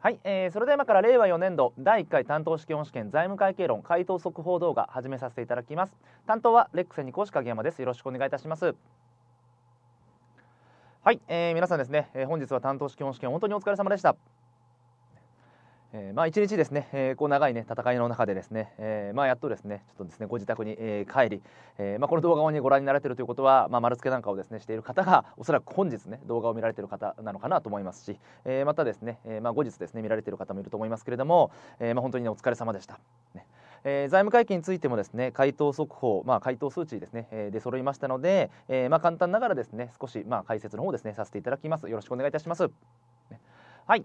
はい、えー、それでは今から令和4年度第1回担当試験試験財務会計論回答速報動画始めさせていただきます担当はレックスに講師影山ですよろしくお願いいたしますはい、えー、皆さんですね、えー、本日は担当試験試験本当にお疲れ様でしたえー、まあ、一日ですね、えー、こう長い、ね、戦いの中でですね、えー、まあ、やっとですねちょっとですねご自宅に、え帰り、えまあ、この動画を、ね、ご覧になられているということは、まあ、丸付けなんかをですねしている方がおそらく本日ね動画を見られている方なのかなと思いますし、えまたですね、えまあ、後日ですね見られている方もいると思いますけれども、えまあ、本当に、ね、お疲れ様でした。ねえー、財務会計についてもですね回答速報、まあ、回答数値ですね、えー、出揃いましたので、えーまあ、簡単ながらですね少し、まあ、解説の方ですねさせていただきますよろしくお願いいたします。ね、はい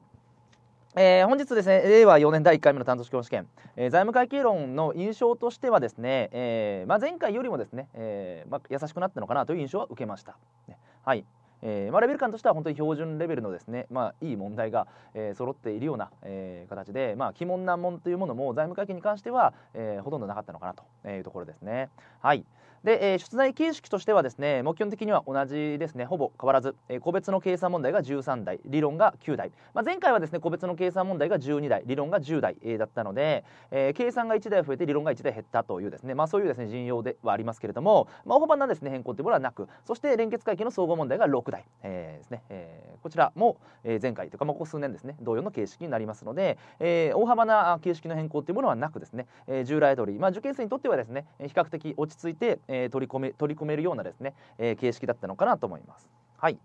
えー、本日ですね、令和4年第1回目の担当試験試験、えー、財務会計論の印象としてはですね、えーまあ、前回よりもですね、えーまあ、優しくなったのかなという印象は受けました。ね、はい。えーまあ、レベル感としては本当に標準レベルのですね、まあ、いい問題が、えー、揃っているような、えー、形で、まあ、鬼門難問というものも財務会計に関しては、えー、ほとんどなかったのかなというところですね。はい。で、えー、出題形式としてはですね目標的には同じですねほぼ変わらず、えー、個別の計算問題が13題理論が9題、まあ、前回はですね個別の計算問題が12題理論が10題、えー、だったので、えー、計算が1台増えて理論が1台減ったというですねまあそういうですね陣容ではありますけれども、まあ、大幅なですね変更というものはなくそして連結会計の総合問題が6題、えー、ですね、えー、こちらも前回というか、まあ、ここ数年ですね同様の形式になりますので、えー、大幅な形式の変更というものはなくですね、えー、従来通り、まあ、受験生にとってはですね比較的落ち着いてえー、取り込め取り込めるようなですね、えー、形式だったのかなと思います。はい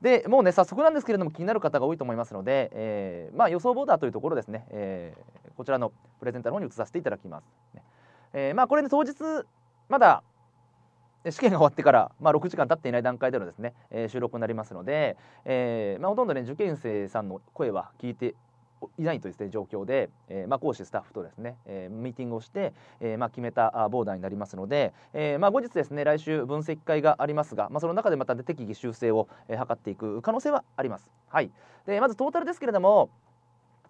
でもうね早速なんですけれども気になる方が多いと思いますので、えーまあ、予想ボーダーというところですね、えー、こちらのプレゼンターの方に移させていただきます。ねえーまあ、これね当日まだ試験が終わってから、まあ、6時間経っていない段階でのですね、えー、収録になりますので、えーまあ、ほとんどね受験生さんの声は聞いていないという、ね、状況で、えーまあ、講師スタッフとですね、えー、ミーティングをして、えーまあ、決めたボーダーになりますので、えーまあ、後日ですね来週分析会がありますが、まあ、その中でまた適宜修正を、え図っていく可能性はあります。はい、でまずトータルですけれども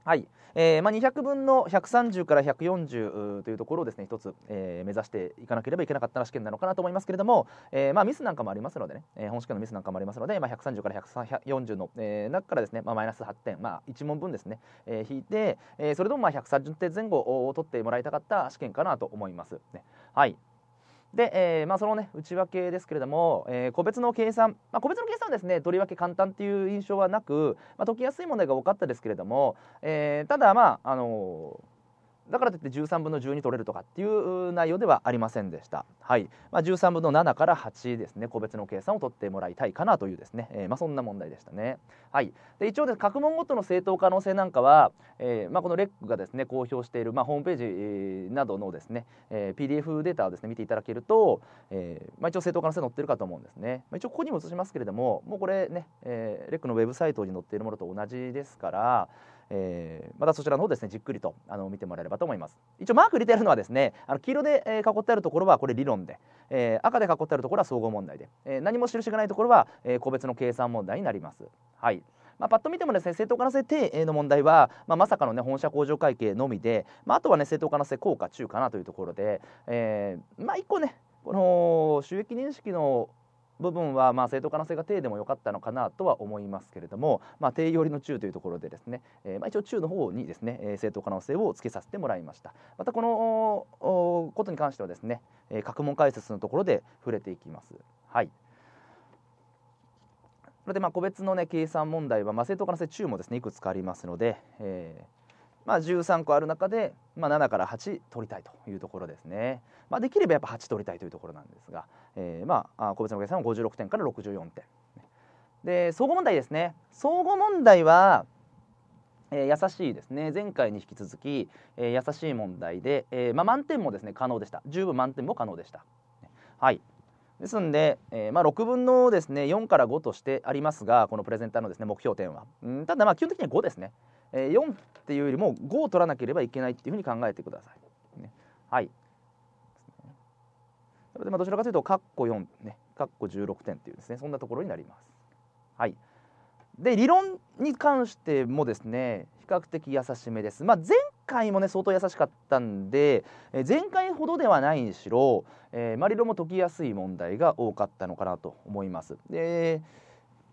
はいえーまあ、200分の130から140というところをですね一つ、えー、目指していかなければいけなかったら試験なのかなと思いますけれども、えーまあ、ミスなんかもありますのでね、えー、本試験のミスなんかもありますので、まあ、130から140の、えー、中からですね、まあ、マイナス8点、まあ、1問分ですね、えー、引いて、えー、それでもまあ130点前後を取ってもらいたかった試験かなと思います、ね。はいで、えーまあ、その、ね、内訳ですけれども、えー、個別の計算、まあ、個別の計算はですねとりわけ簡単っていう印象はなく、まあ、解きやすい問題が多かったですけれども、えー、ただまああのーだからといって13分の12取れるとかっていう内容ではありませんでした、はいまあ、13分の7から8ですね個別の計算を取ってもらいたいかなというですね、えー、まあ、そんな問題でしたね、はい、で一応で各問ごとの正当可能性なんかは、えー、まあ、このレックがですね公表している、まホームページなどのですね、え PDF データをですね見ていただけると、えま一応正当可能性載ってるかと思うんですね、ま一応ここにも映しますけれどももうこれね、えレックのウェブサイトに載っているものと同じですからえー、またそちらの方ですねじっくりとあの見てもらえればと思います一応マーク入れてあるのはですねあの黄色で、えー、囲ってあるところはこれ理論で、えー、赤で囲ってあるところは総合問題で、えー、何も印がないところは、えー、個別の計算問題になりますはいまあ、パッと見てもですね正当化な性定の問題は、まあ、まさかの、ね、本社工場会計のみで、まあ、あとは、ね、正当化な性効果中かなというところで、えーまあ、1個ねこの収益認識の部分はまあ正当可能性が低でもよかったのかなとは思いますけれども、まあ、低寄りの中というところでですね、えー、まあ一応中の方にですね正当可能性をつけさせてもらいましたまたこのことに関してはですね各問解説のところで触れていきます。はいそれでまあ個別の、ね、計算問題は、まあ、正当可能性中もですねいくつかありますので、えー、まあ、13個ある中で、まあ、7から8取りたいというところですね、まあ、できればやっぱ8取りたいというところなんですが、えー、まあ個別のお客んは56点から64点で総合問題ですね総合問題は、えー、優しいですね前回に引き続き、えー、優しい問題で、えーまあ、満点もですね可能でした十分満点も可能でしたはいですんで、えーまあ、6分のですね4から5としてありますがこのプレゼンターのですね目標点はんただまあ基本的には5ですね、えー、4っていうよりも5を取らなければいけないっていうふうに考えてください、ね、はいでまあどちらかというとカッコ4ねカッコ16点というですねそんなところになります。はい、で理論に関してもですね比較的優しめです。まあ、前回もね相当優しかったんで、え前回ほどではないにしろ、えー、マリロも解きやすい問題が多かったのかなと思います。で、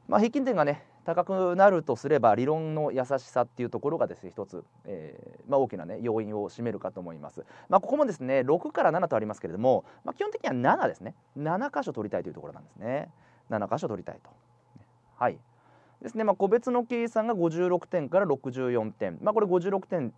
まあ、平均点がね高くなるとすれば理論の優しさっていうところがですね一つ、えー、まあ、大きな、ね、要因を占めるかと思います、まあ、ここもですね6から7とありますけれども、まあ、基本的には7ですね7箇所取りたいというところなんですね7箇所取りたいとはいですね、まあ、個別の計算が56点から64点、まあ、これ56点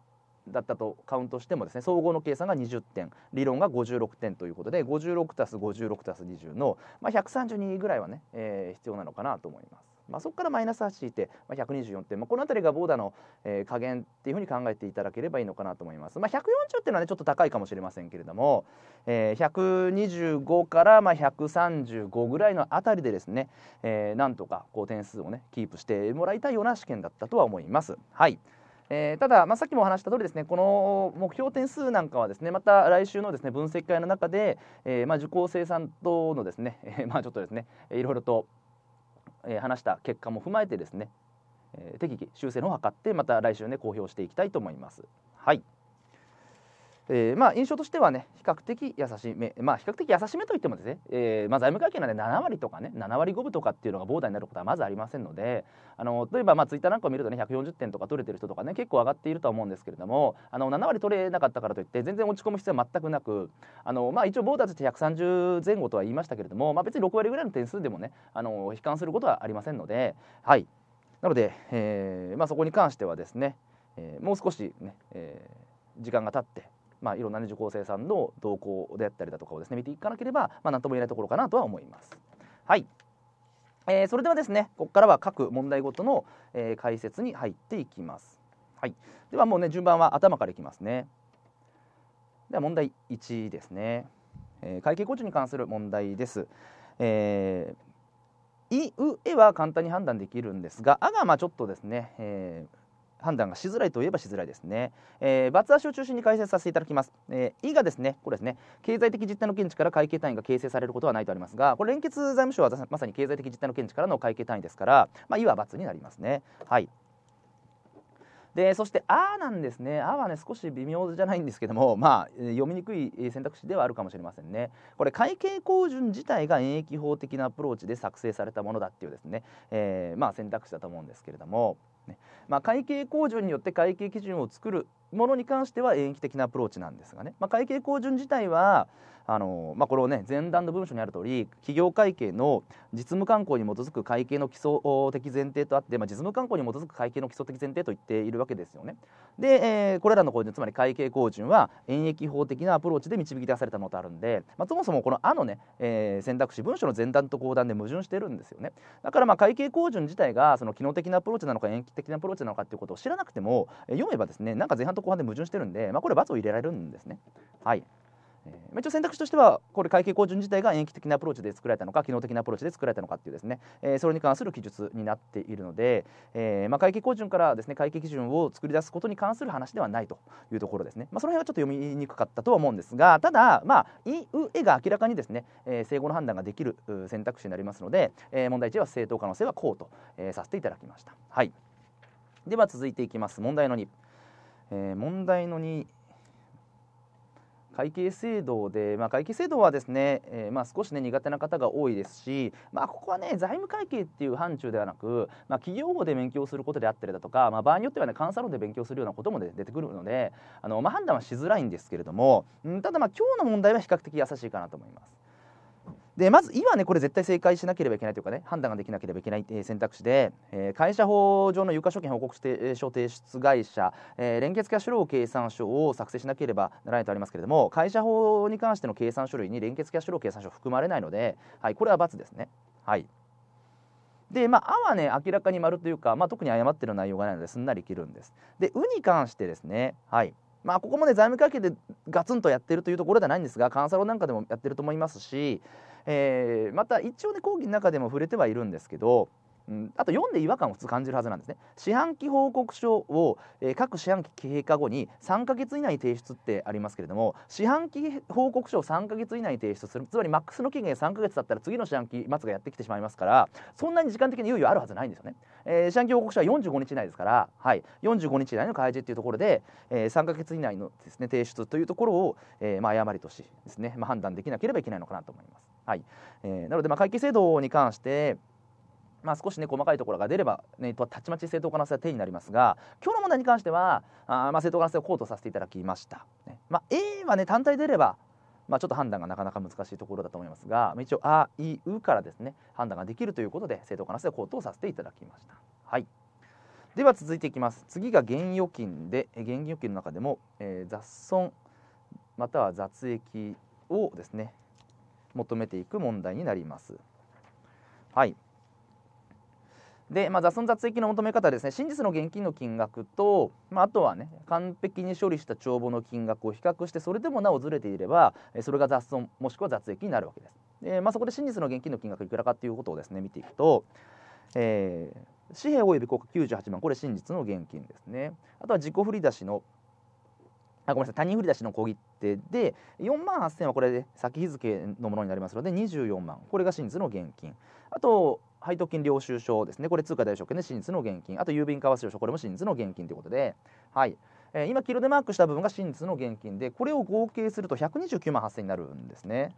だったとカウントしてもですね総合の計算が20点理論が56点ということで56 56 20の、まあ、132ぐらいはね、えー、必要なのかなと思います。まあ、そこからマイナス8引いて、まあ、124点、まあ、この辺りがボーダーの、えー、加減っていうふうに考えていただければいいのかなと思います、まあ、140っていうのは、ね、ちょっと高いかもしれませんけれども、えー、125からまあ135ぐらいのあたりでですね、えー、なんとかこう点数をねキープしてもらいたいような試験だったとは思います。はいえー、ただ、まあ、さっきもお話した通りですねこの目標点数なんかはですねまた来週のですね分析会の中で、えーまあ、受講生さんとのですね、えーまあ、ちょっとですねいろいろとえ話した結果も踏まえてですね、え適宜修正のを図ってまた来週ね公表していきたいと思います。はいえーまあ、印象としてはね比較的優しめ、まあ、比較的優しめといってもですね、えーまあ、財務会計なんで7割とかね7割5分とかっていうのがボーダーになることはまずありませんのであの例えば、まあ、ツイッターなんかを見るとね140点とか取れてる人とかね結構上がっているとは思うんですけれどもあの7割取れなかったからといって全然落ち込む必要は全くなくあの、まあ、一応ボーダーとして130前後とは言いましたけれども、まあ、別に6割ぐらいの点数でもねあの悲観することはありませんので、はい、なので、えーまあ、そこに関してはですね、えー、もう少しね、えー、時間が経ってまあ、いろんな、ね、受講生さんの動向であったりだとかをですね見ていかなければ、まあ、何とも言えないところかなとは思います。はいえー、それではですねここからは各問題ごとの、えー、解説に入っていきます。はい、ではもうね順番は頭からいきますね。では問題1ですね、えー、会計控除に関する問題です。えー、い、う、えは簡単に判断できるんですが、あがまあちょっとですね、えー、判断がしづらいといえばしづらいですね、えー、罰足を中心に解説させていただきます、えー、E がですねこれですね経済的実態の見地から会計単位が形成されることはないとありますがこれ連結財務省はまさに経済的実態の見地からの会計単位ですから、まあ、E は罰になりますねはいでそして「あ」なんですね「あ」はね少し微妙じゃないんですけどもまあ読みにくい選択肢ではあるかもしれませんねこれ会計公準自体が演疫法的なアプローチで作成されたものだっていうですね、えー、まあ選択肢だと思うんですけれどもねまあ、会計控除によって会計基準を作るものに関しては演疫的なアプローチなんですがね、まあ、会計公準自体はあの、まあ、これをね前段の文書にある通り企業会計の実務慣行に基づく会計の基礎的前提とあって、まあ、実務慣行に基づく会計の基礎的前提と言っているわけですよね。で、えー、これらの公準つまり会計公準は演疫法的なアプローチで導き出されたものとあるんで、まあ、そもそもこの「あ」のね、えー、選択肢文書の前段と後段で矛盾してるんですよね。だからまあ会計公準自体がその機能的なアプローチなのか演疫的なアプローチなのかっていうことを知らなくてもえ読めばですねなんか前半と後半で矛盾してるんで、まあ、これ罰を入れられるんですね。はいえ一応選択肢としてはこれ会計工順自体が延期的なアプローチで作られたのか機能的なアプローチで作られたのかっていうですね、えー、それに関する記述になっているので、えーまあ、会計工順からですね会計基準を作り出すことに関する話ではないというところですね、まあ、その辺はちょっと読みにくかったとは思うんですがただまあ「いうえ」が明らかにですね、えー、正誤の判断ができる選択肢になりますので、えー、問題1は正当可能性はこうと、えー、させていただきました。はいでは続いていきます問題の2えー、問題の2会計制度で、まあ、会計制度はですね、えー、まあ、少し、ね、苦手な方が多いですし、まあ、ここはね財務会計っていう範疇ではなく、まあ、企業法で勉強することであったりだとか、まあ、場合によってはね監査論で勉強するようなことも、ね、出てくるのであの、まあ、判断はしづらいんですけれども、うん、ただまあ今日の問題は比較的優しいかなと思います。でまず今ねこれ絶対正解しなければいけないというかね判断ができなければいけない、えー、選択肢で、えー、会社法上の有価証券報告書提出会社、えー、連結キャッシュロー計算書を作成しなければならないとありますけれども会社法に関しての計算書類に連結キャッシュロー計算書含まれないので、はい、これは×ですね。はいで、まあ、あはね、明らかに丸というか、まあ、特に誤ってる内容がないので、すんなり切るんです。で、うに関してですね、はい。まあ、ここもね、財務会計でガツンとやってるというところではないんですが、監査論なんかでもやってると思いますし、えー、また一応ね講義の中でも触れてはいるんですけど、うん、あと読んで違和感を普通感じるはずなんですね四半期報告書を、えー、各四半期経過後に3か月以内提出ってありますけれども四半期報告書を3か月以内提出するつまりマックスの期限3か月だったら次の四半期末がやってきてしまいますからそんなに時間的に猶予あるはずないんですよね、えー、四半期報告書は45日以内ですから、はい、45日以内の開示っていうところで、えー、3か月以内のです、ね、提出というところを、えーまあ、誤りとしですね、まあ、判断できなければいけないのかなと思いますはいえー、なので、まあ、会計制度に関して、まあ、少しね細かいところが出れば、ね、たちまち正当化の性は手になりますが今日の問題に関してはあ、まあ、正当化の性をートさせていただきました、ねまあ、A はね単体出ればまあ、ちょっと判断がなかなか難しいところだと思いますが一応「あいう」からですね判断ができるということで正当化なしで口頭させていただきました。はいでは続いていきます次が現預金で現預金の中でも、えー、雑損または雑益をですね求めていく問題になります。はいで、まあ、雑損雑益の求め方ですね真実の現金の金額と、まあ、あとはね完璧に処理した帳簿の金額を比較してそれでもなおずれていればそれが雑損もしくは雑益になるわけです。でまあ、そこで真実の現金の金額いくらかということをですね見ていくと、えー、紙幣及び国貨98万これ真実の現金ですねあとは自己振り出しのあごめんなさい他人振り出しの小切手で4万8000はこれで先日付のものになりますので24万これが真実の現金あと配当金領収書ですねこれ通貨代償権で真実の現金あと郵便為替証書これも真実の現金ということで、はいえー、今黄色でマークした部分が真実の現金でこれを合計すると129万8000になるんですね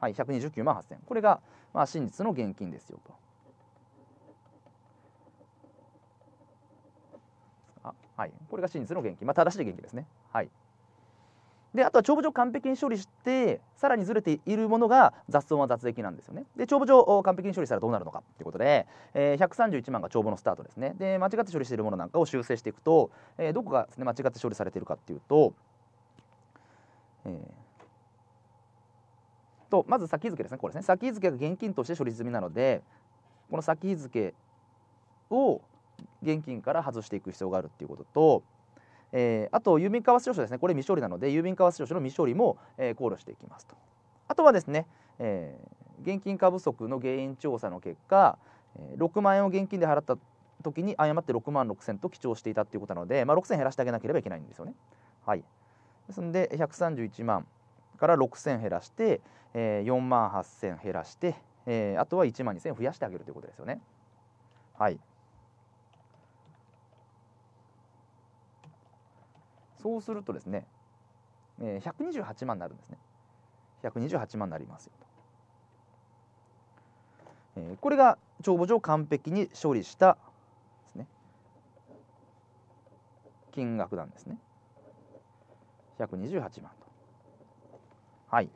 はい129万8000これが、まあ、真実の現金ですよと。はい、これが真実の元気、まあ、正しい元気ですね。はい、であとは帳簿上完璧に処理してさらにずれているものが雑草は雑益なんですよねで帳簿上完璧に処理したらどうなるのかっていうことで、えー、131万が帳簿のスタートですねで間違って処理しているものなんかを修正していくと、えー、どこがです、ね、間違って処理されているかっていうと、えー、とまず先付けですねこれですね先付けが現金として処理済みなのでこの先付けを現金から外していく必要があるっていうことと、えー、あと郵便為替証ですねこれ未処理なので郵便為替証の未処理も、えー、考慮していきますとあとはですね、えー、現金過不足の原因調査の結果、え6万円を現金で払った時に誤って6万6000と記帳していたということなので、まあ、6000減らしてあげなければいけないんですよねはいですので131万から6000減らして、えー、4万8000減らして、えー、あとは1万2000増やしてあげるということですよねはいそうするとですね、えー、128万になるんですね128万になりますよと、えー、これが帳簿上完璧に処理したですね金額なんですね128万とはい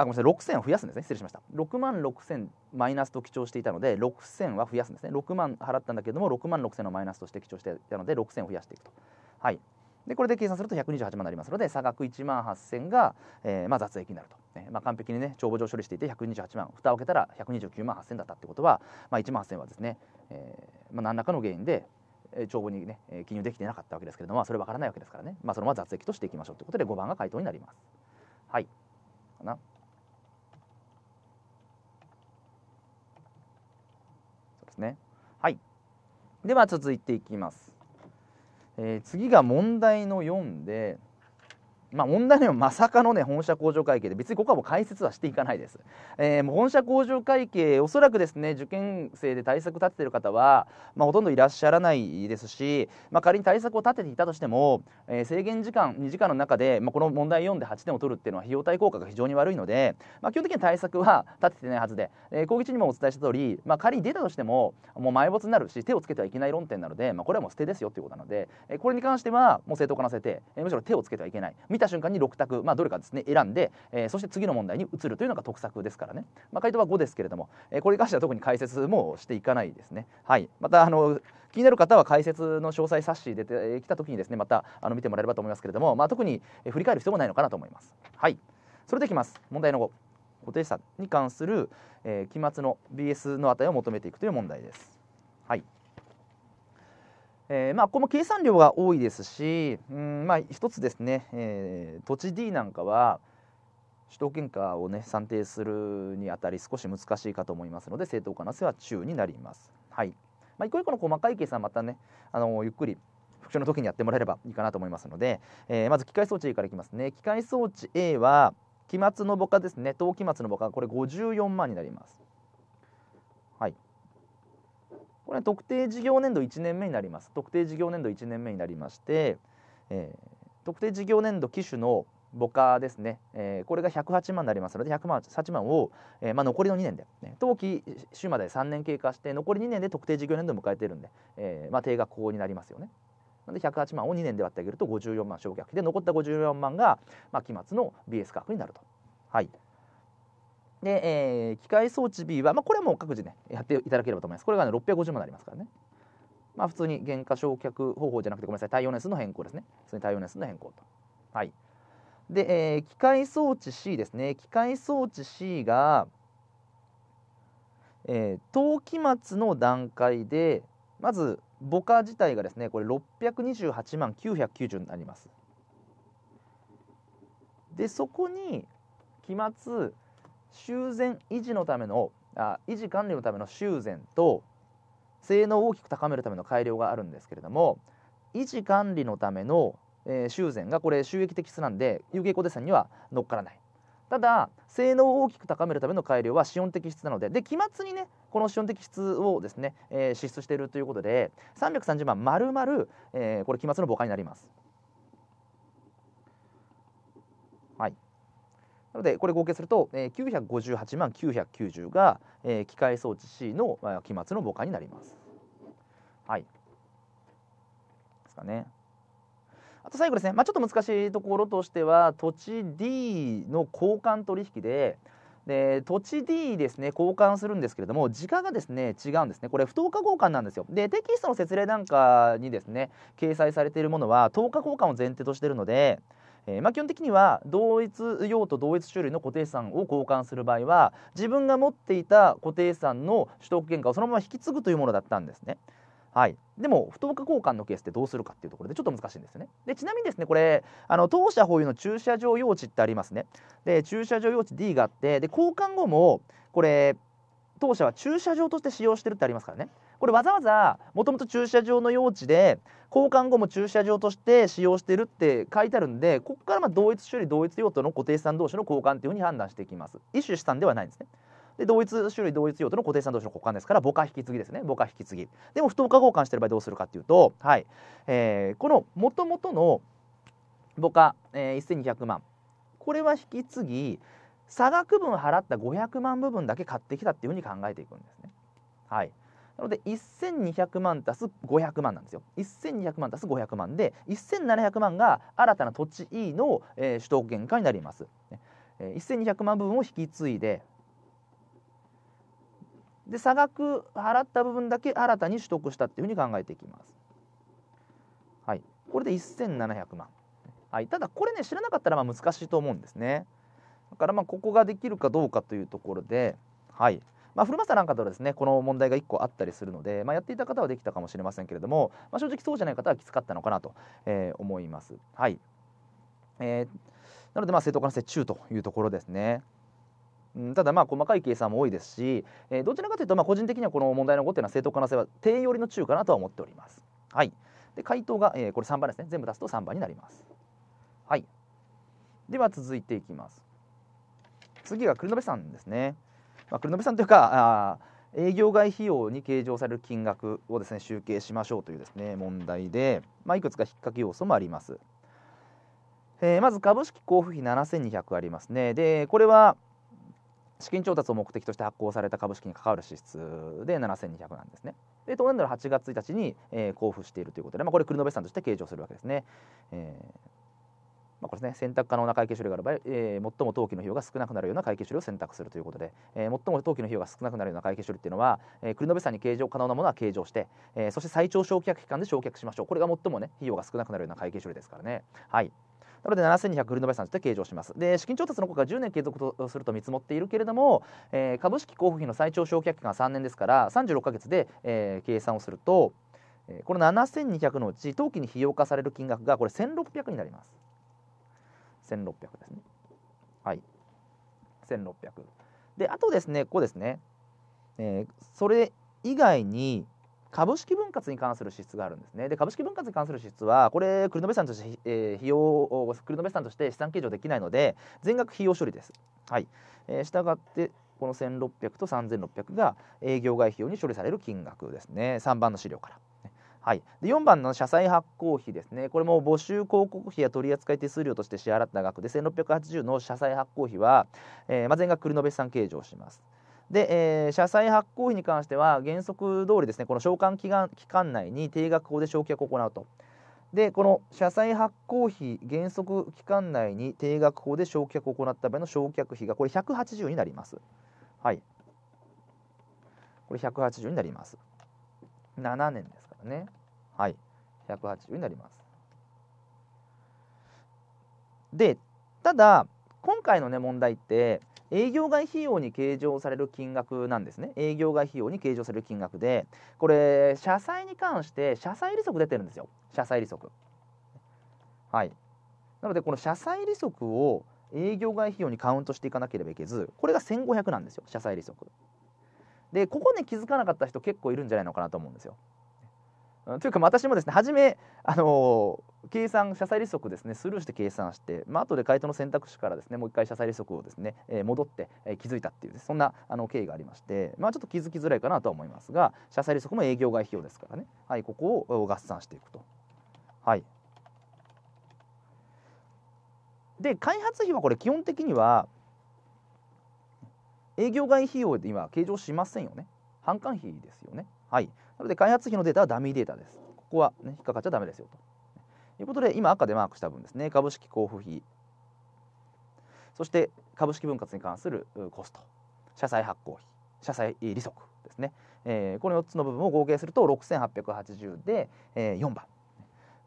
あ、ごめんなさい、6000を増やすんですね。失礼しました。6万6000マイナスと記帳していたので、6000は増やすんですね。6万払ったんだけども、6万6000のマイナスとして記帳していたので、6000を増やしていくと。はい。で、これで計算すると128万になりますので、差額1万8000が、えー、まあ、雑益になると。ねまあ、完璧にね、帳簿上処理していて128万、蓋を開けたら129万8000だったってことは、まあ、1万8000はですね、えーまあ、何らかの原因で、帳簿にね、記入できてなかったわけですけれども、それは分からないわけですからね、まあ、そのまま雑益としていきましょうということで、5番が回答になります。はい。かな。ねはいでは続いていきます、えー、次が問題の4でまあ、問題はまさかのね本社工場会計で別にここはもう解説はしていかないです、えー、もう本社工場会計おそらくですね受験生で対策立てている方は、まあ、ほとんどいらっしゃらないですし、まあ、仮に対策を立てていたとしても、えー、制限時間2時間の中で、まあ、この問題読んで8点を取るっていうのは費用対効果が非常に悪いので、まあ、基本的には対策は立ててないはずで、えー、講義中にもお伝えした通り、まあ、仮に出たとしてももう埋没になるし手をつけてはいけない論点なので、まあ、これはもう捨てですよということなので、えー、これに関してはもう正当化なせて、えー、むしろ手をつけてはいけないた瞬間に6択、まあ、どれかですね選んで、えー、そして次の問題に移るというのが得策ですからね、まあ、回答は5ですけれども、えー、これに関しては特に解説もしていかないですね。はい、またあの気になる方は解説の詳細冊子出てきた時にですねまたあの見てもらえればと思いますけれども、まあ、特に振り返る必要もないのかなと思います。はいそれでいきます問題の5固定資産に関する、えー、期末の BS の値を求めていくという問題です。はいえー、まあ、これも計算量が多いですし、うんまあ、一つですね、えー、土地 D なんかは首都圏下をね算定するにあたり少し難しいかと思いますので正当可能性は中になります。はいまあ、一個一個の細かい計算またねあのゆっくり復習の時にやってもらえればいいかなと思いますので、えー、まず機械装置 A からいきますね機械装置 A は期末の母価ですね当期末の母価これ54万になります。はいこれは特定事業年度1年目になります特定事業年度1年目になりまして、えー、特定事業年度機種の母価ですね、えー、これが108万になりますので1 0万8万を、えー、まあ、残りの2年で、ね、当期週まで3年経過して残り2年で特定事業年度を迎えてるんで、えまあ、定額高になりますよね。なので108万を2年で割ってあげると54万償却で残った54万が、まあ、期末の BS 格になると。はいで、えー、機械装置 B は、まあ、これも各自ね、やっていただければと思います。これが、ね、650万ありますからね。まあ、普通に減価償却方法じゃなくて、ごめんなさい、耐用年数の変更ですね。普通に耐用年数の変更と。はい。で、えー、機械装置 C ですね。機械装置 C が、えー、冬期末の段階で、まず、母価自体がですね、これ628万990になります。で、そこに、期末、修繕維持のためのあ維持管理のための修繕と性能を大きく高めるための改良があるんですけれども維持管理のための、えー、修繕がこれ収益的質なんで有形固定産には乗っからないただ性能を大きく高めるための改良は資本的質なのでで期末にねこの資本的質をですね、えー、支出しているということで330万丸々、えー、これ期末の母価になります。なのでこれ合計すると、えー、958万990が、えー、機械装置 C の、まあ、期末の母価になります。はい。ですかね。あと最後ですね、まあ、ちょっと難しいところとしては土地 D の交換取引でで土地 D ですね交換するんですけれども時価がですね違うんですねこれ不等価交換なんですよでテキストの説明なんかにですね掲載されているものは等価交換を前提としているのでえー、まあ、基本的には同一用途同一種類の固定資産を交換する場合は自分が持っていた固定資産の取得権価をそのまま引き継ぐというものだったんですね。はい、でも不等価交換のケースってどうするかっていうところでちょっと難しいんですよねでちなみにですねこれあの当社保有の駐車場用地ってありますねで駐車場用地 D があってで交換後もこれ当社は駐車場として使用してるってありますからねこれわざわざもともと駐車場の用地で交換後も駐車場として使用してるって書いてあるんでここからま同一種類同一用途の固定資産同士の交換というふうに判断していきます一種資産ではないんですねで同一種類同一用途の固定資産同士の交換ですから母価引き継ぎですね母価引き継ぎでも不等化交換してる場合どうするかっていうと、はいえー、このもともとの母価、えー、1200万これは引き継ぎ差額分払った500万部分だけ買ってきたっていうふうに考えていくんですね。はい、なので1200万足す500万なんですよ1200万足す500万で1700万が新たな土地 E の、えー、取得原価になります、ねえー、1200万分を引き継いでで差額払った部分だけ新たに取得したっていうふうに考えていきますはいこれで1700万、はい、ただこれね知らなかったらまあ難しいと思うんですねだからまあここができるかどうかというところではいまあ、フルマスターなんかだとですねこの問題が1個あったりするので、まあ、やっていた方はできたかもしれませんけれども、まあ、正直そうじゃない方はきつかったのかなと、えー、思います。はいえー、なので、まあ、正当化の接中というところですね。うん、ただまあ細かい計算も多いですし、えー、どちらかというとまあ個人的にはこの問題の5というのは正当可能性は低寄りの中かなとは思っております。はい、で回答が、えー、これ3番ですね全部出すと3番になります。はい、では続いていきます。次が栗延さんですね。まあ、黒延さんというかあ営業外費用に計上される金額をですね集計しましょうというですね問題で、まあ、いくつか引っ掛け要素もあります。えー、まず株式交付費7200ありますね。でこれは資金調達を目的として発行された株式に関わる支出で7200なんですね。で当年度の8月1日に、えー、交付しているということで、まあ、これ、黒延さんとして計上するわけですね。えーまあ、これですね選択可能な会計処理がある場合、えー、最も登記の費用が少なくなるような会計処理を選択するということで、えー、最も登記の費用が少なくなるような会計処理っていうのは、えー、繰延さんに計上可能なものは計上して、えー、そして最長償却期間で償却しましょうこれが最もね費用が少なくなるような会計処理ですからねはい。なので7200繰延さんとして計上します。で資金調達の効果が10年継続とすると見積もっているけれども、えー、株式交付費の最長償却期間は3年ですから36か月で、えー、計算をすると、えー、この7200のうち当期に費用化される金額がこれ1600になります。1600ですね。はい。1600。で、あとですね、ここですね。えー、それ以外に、株式分割に関する支出があるんですね。で、株式分割に関する支出は、これ、繰延さんとして、えー、費用を、繰延さんとして資産計上できないので、全額費用処理です。はい。えー、したがって、この1600と3600が営業外費用に処理される金額ですね。3番の資料から。はい、で4番の社債発行費ですね、これも募集広告費や取扱手数料として支払った額で、1680の社債発行費は、えーまあ、全額繰延資産計上します。で、えー、社債発行費に関しては、原則通りですね、この償還期間期間内に定額法で償却を行うと。で、この社債発行費、原則期間内に定額法で償却を行った場合の償却費が、これ180になります。はい。これ180になります。7年です。かねはい180になりますでただ今回のね問題って営業外費用に計上される金額なんですね営業外費用に計上される金額でこれ社債に関して社債利息出てるんですよ社債利息はいなのでこの社債利息を営業外費用にカウントしていかなければいけずこれが1500なんですよ社債利息でここね気づかなかった人結構いるんじゃないのかなと思うんですよというか私もですね初め、あのー、計算社債利息ですねスルーして計算して、まあ後で回答の選択肢からですねもう一回社債利息をですね、えー、戻って、えー、気づいたっていう、ね、そんなあの経緯がありまして、まあ、ちょっと気づきづらいかなとは思いますが車載利息も営業外費用ですからね、はい、ここを合算していくと。はいで開発費はこれ基本的には営業外費用で今計上しませんよね。販管費ですよね。はい。なので開発費のデータはダミーデータです。ここは、ね、引っかかっちゃダメですよと。ということで、今赤でマークした分ですね、株式交付費、そして株式分割に関するコスト、社債発行費、社債利息ですね、えー、この4つの部分を合計すると6880で、えー、4番。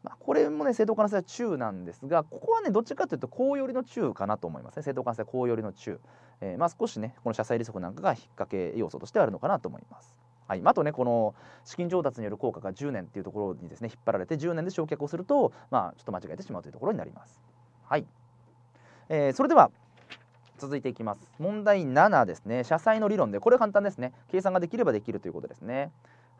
まあ、これもね正当化の性は中なんですがここはねどっちかというと高寄りの中かなと思いますね正当化の性は公寄りの中、えー、まあ、少しねこの社債利息なんかが引っ掛け要素としてあるのかなと思います。はい、あとねこの資金調達による効果が10年っていうところにですね引っ張られて10年で償却をすると、まあ、ちょっと間違えてしまうというところになります。はい、えー、それでは続いていきます問題7ですね社債の理論でこれ簡単ですね計算ができればできるということですね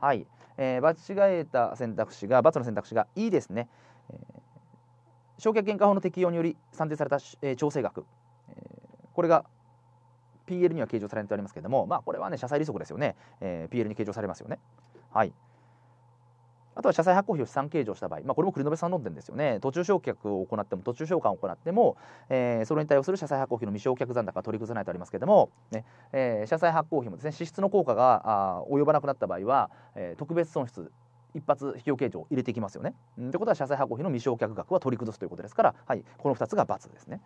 はい。えー、間違えた選択肢が、×の選択肢が E ですね。えー、償却原価法の適用により算定された、えー、調整額、えー、これが PL には計上されておりますけれども、まあ、これはね、社債利息ですよね。えー、PL に計上されますよね。はい。あとは社債発行費を資産計上した場合、まあ、これも繰延さん論点ですよね途中償却を行っても途中償還を行っても、えー、それに対応する社債発行費の未償却残高は取り崩さないとありますけれども、ねえー、社債発行費もですね支出の効果があ及ばなくなった場合は、えー、特別損失一発引用計上入れていきますよね。ということは社債発行費の未償却額は取り崩すということですから、はい、この2つが×ですね。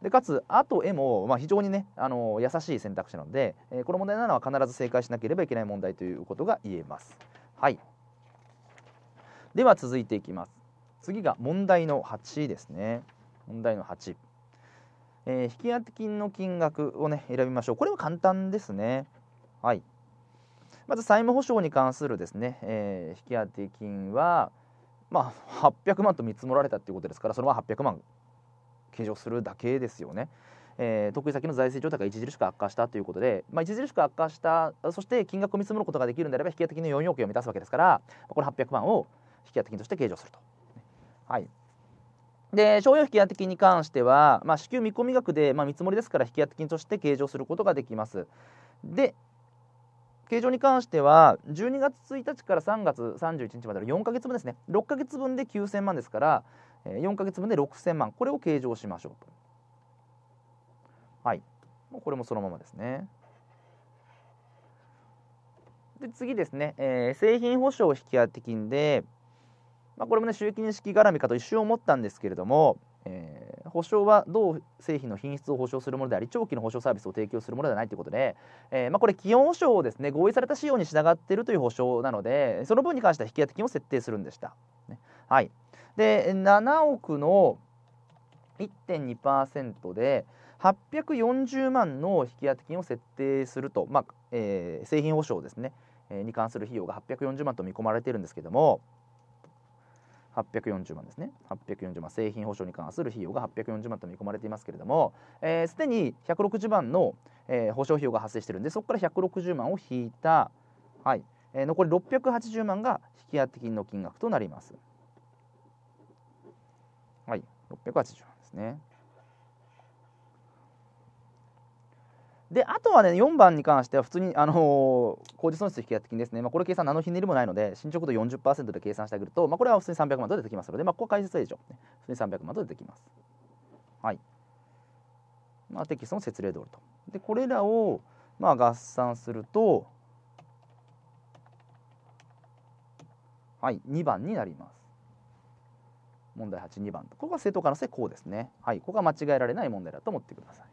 でかつ「あ」と「え」も、まあ、非常にねあの優しい選択肢なので、えー、この問題なのは必ず正解しなければいけない問題ということが言えます。はいでは続いていきます次が問題の8ですね問題の8、えー、引当金の金額をね選びましょうこれは簡単ですねはいまず債務保証に関するですね、えー、引当金はまあ800万と見積もられたっていうことですからそのまま800万計上するだけですよねえー、得意先の財政状態が著しく悪化したということで、まあ、著しく悪化したそして金額を見積もることができるんであれば引き当て金の4億円を満たすわけですからこれ800万を引当金として計上すると。はい、で商用引当金に関しては、まあ、支給見込み額で、まあ、見積もりですから引当金として計上することができます。で計上に関しては12月1日から3月31日までの4か月分ですね6か月分で9000万ですから4か月分で6000万これを計上しましょうとはいこれもそのままですねで次ですね、えー、製品保証引当金でまあ、これもね、益認識絡みかと一瞬思ったんですけれども、えー、保証は同製品の品質を保証するものであり長期の保証サービスを提供するものではないということで、えー、まあ、これ基本保証をですね合意された仕様に従っているという保証なのでその分に関しては引き当て金を設定するんでした。ね、はいで7億の1.2%で840万の引き当て金を設定すると、まあ、えー、製品保証ですね、えに関する費用が840万と見込まれているんですけども、840万ですね840万製品保証に関する費用が840万と見込まれていますけれどもすで、えー、に160万の、えー、保証費用が発生してるんでそこから160万を引いた、はいえー、残り680万が引当金の金額となります。はい、680万ですね。で、あとはね、4番に関しては普通に、あのー、工事損失引き当て金ですね。まあ、これ計算何のひねりもないので、進捗度40%で計算してあげると、まあ、これは普通に300万と出てきますので、まあ、ここは解説でしょ普通に300万と出てきます。はい。まあ、テキストの説明通りと。で、これらを、まあ、合算すると、はい、2番になります。問題8、2番。ここは正当可能性こうですね。はい、ここが間違えられない問題だと思ってください。